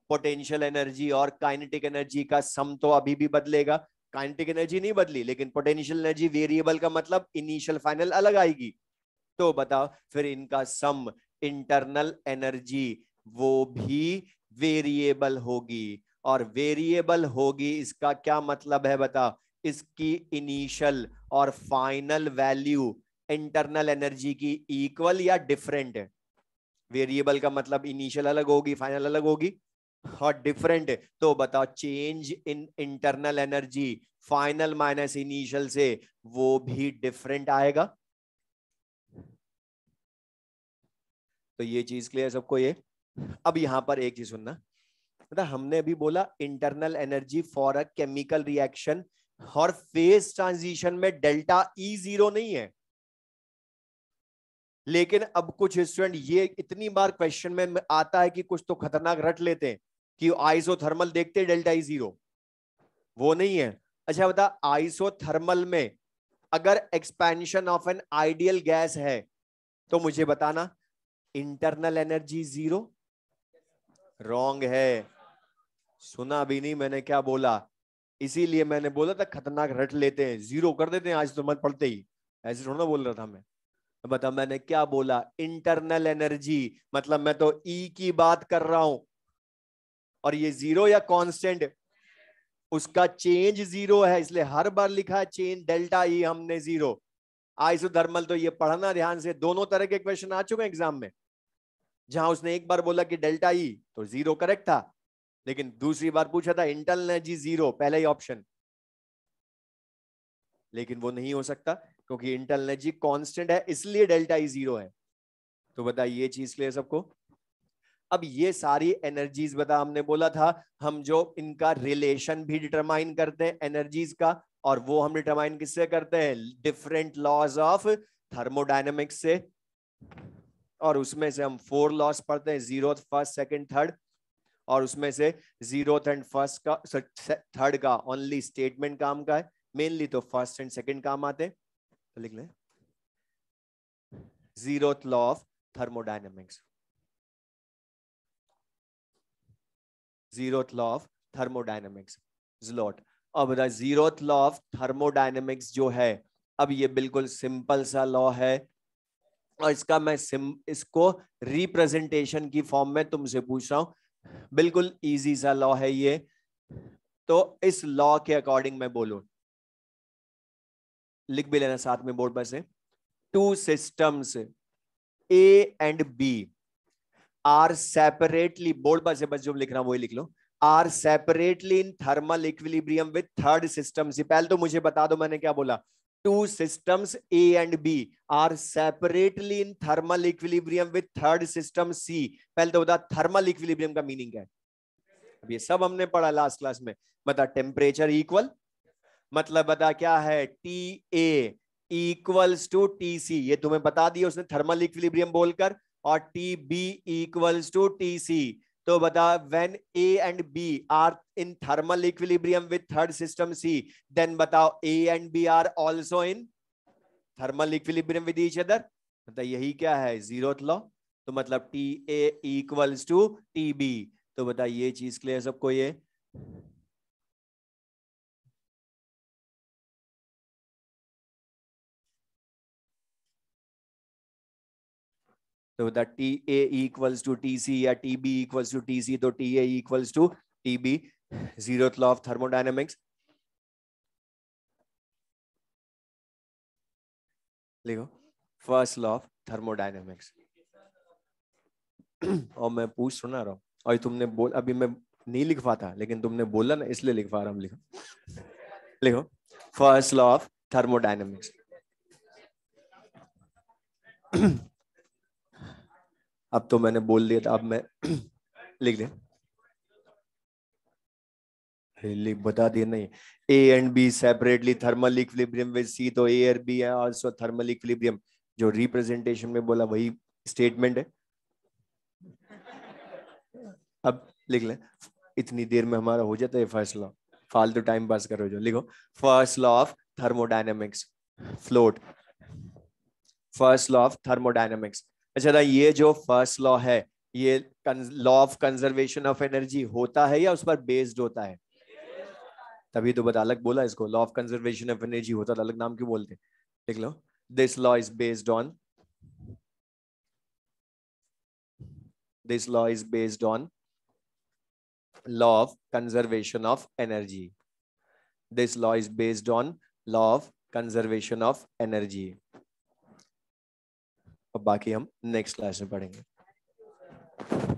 पोटेंशियल एनर्जी और काइनेटिक एनर्जी का सम तो अभी भी बदलेगा काइनेटिक एनर्जी नहीं बदली लेकिन पोटेंशियल एनर्जी वेरिएबल का मतलब इनिशियल फाइनल अलग आएगी तो बताओ फिर इनका सम इंटरनल एनर्जी वो भी वेरिएबल होगी और वेरिएबल होगी इसका क्या मतलब है बता इसकी इनिशियल और फाइनल वैल्यू इंटरनल एनर्जी की इक्वल या डिफरेंट है वेरिएबल का मतलब इनिशियल अलग होगी फाइनल अलग होगी और डिफरेंट तो बताओ change in internal energy final minus initial से वो भी डिफरेंट आएगा तो ये चीज क्लियर सबको ये अब यहां पर एक चीज सुनना मतलब हमने अभी बोला internal energy for a chemical reaction और फेज ट्रांजिशन में डेल्टा ई जीरो नहीं है लेकिन अब कुछ स्टूडेंट ये इतनी बार क्वेश्चन में आता है कि कुछ तो खतरनाक रट लेते हैं कि आइसोथर्मल देखते डेल्टा ई जीरो वो नहीं है अच्छा बता आइसोथर्मल में अगर expansion of an ideal gas है तो मुझे बताना इंटरनल एनर्जी जीरो रॉन्ग है सुना भी नहीं मैंने क्या बोला इसीलिए मैंने बोला था खतरनाक रट लेते हैं जीरो कर देते हैं आज तो मत पढ़ते ही ऐसे थोड़ा बोल रहा था मैं बता मैंने क्या बोला इंटरनल एनर्जी मतलब मैं तो ई e की बात कर रहा हूं और ये जीरो या कांस्टेंट उसका चेंज जीरो है इसलिए हर बार लिखा है चेंज डेल्टा ई हमने जीरो तो आइसोधर्मल तो ये पढ़ना ध्यान से दोनों तरह के क्वेश्चन आ चुके हैं एग्जाम में जहां उसने एक बार बोला कि डेल्टा ई e, तो जीरो करेक्ट था लेकिन दूसरी बार पूछा था इंटरनल एनर्जी जीरो पहला ही ऑप्शन लेकिन वो नहीं हो सकता क्योंकि इंटरनल एनर्जी कांस्टेंट है इसलिए डेल्टा ई e जीरो है तो बताइए ये चीज क्लियर सबको अब ये सारी एनर्जीज बता हमने बोला था हम जो इनका रिलेशन भी डिटरमाइन करते हैं एनर्जीज का और वो हम डिटरमाइन किससे करते हैं डिफरेंट लॉज ऑफ थर्मोडाइनमिक्स से और उसमें से हम फोर लॉस पढ़ते हैं जीरो फर्स्ट सेकंड थर्ड और उसमें से जीरो एंड फर्स्ट का थर्ड का ओनली स्टेटमेंट काम का है मेनली तो फर्स्ट एंड सेकंड काम आते हैं तो लिख लें zero law of thermodynamics zero law of thermodynamics और अब जीरो लॉ ऑफ थर्मोडाइनमिक्स जो है अब ये बिल्कुल सिंपल सा लॉ है और इसका मैं सिम इसको रिप्रेजेंटेशन की फॉर्म में तुमसे पूछ रहा हूं बिल्कुल इजी सा लॉ है ये तो इस लॉ के अकॉर्डिंग मैं बोलू लिख भी लेना साथ में बोर्ड पर से two systems A and B are separately board पर से बस जो लिख रहा हूं वही लिख लो are separately in thermal equilibrium with third system पहले तो मुझे बता दो मैंने क्या बोला two system A and B are separately in thermal equilibrium with third system C. पहले तो बता थर्मल equilibrium का मीनिंग है अब ये सब हमने पढ़ा लास्ट क्लास में बता टेम्परेचर इक्वल मतलब बता क्या है T A equals to T C ये तुम्हें बता दिया उसने थर्मल इक्विलिब्रियम बोलकर और T B equals to T C तो बता when A and B are in thermal equilibrium with third system C then बताओ A and B are also in thermal equilibrium with each other मतलब यही क्या है zero law तो मतलब T A equals to T B तो बता ये चीज क्लियर सबको ये तो that T A equals to T C या T B equals to T C तो T A equals to T B zero law of thermodynamics लिखो फर्स्ट लॉ ऑफ थर्मोडाइनमिक्स और मैं पूछ सुना रहा हूँ और तुमने बोल अभी मैं नहीं लिख पाता लेकिन तुमने बोला ना इसलिए लिख पा रहा हूँ लिखो लिखो फर्स्ट लॉ ऑफ थर्मोडाइनमिक्स अब तो मैंने बोल दिया था अब मैं लिख दे लिख बता दिया नहीं A and B separately thermal equilibrium with C तो ए और बी है आल्सो थर्मल इक्विलिब्रियम जो रिप्रेजेंटेशन में बोला वही स्टेटमेंट है अब लिख लें इतनी देर में हमारा हो जाता है फर्स्ट लॉ फालतू टाइम पास करो जो लिखो first law of thermodynamics float first law of thermodynamics अच्छा ये जो फर्स्ट लॉ है ये law of conservation of energy होता है या उस पर बेस्ड होता है तभी तो अलग बोला इसको law of conservation of energy होता तो अलग नाम क्यों बोलते देख लो this law is based on this law is based on law of conservation of energy this law is based on law of conservation of energy अब बाकी हम नेक्स्ट क्लास में पढ़ेंगे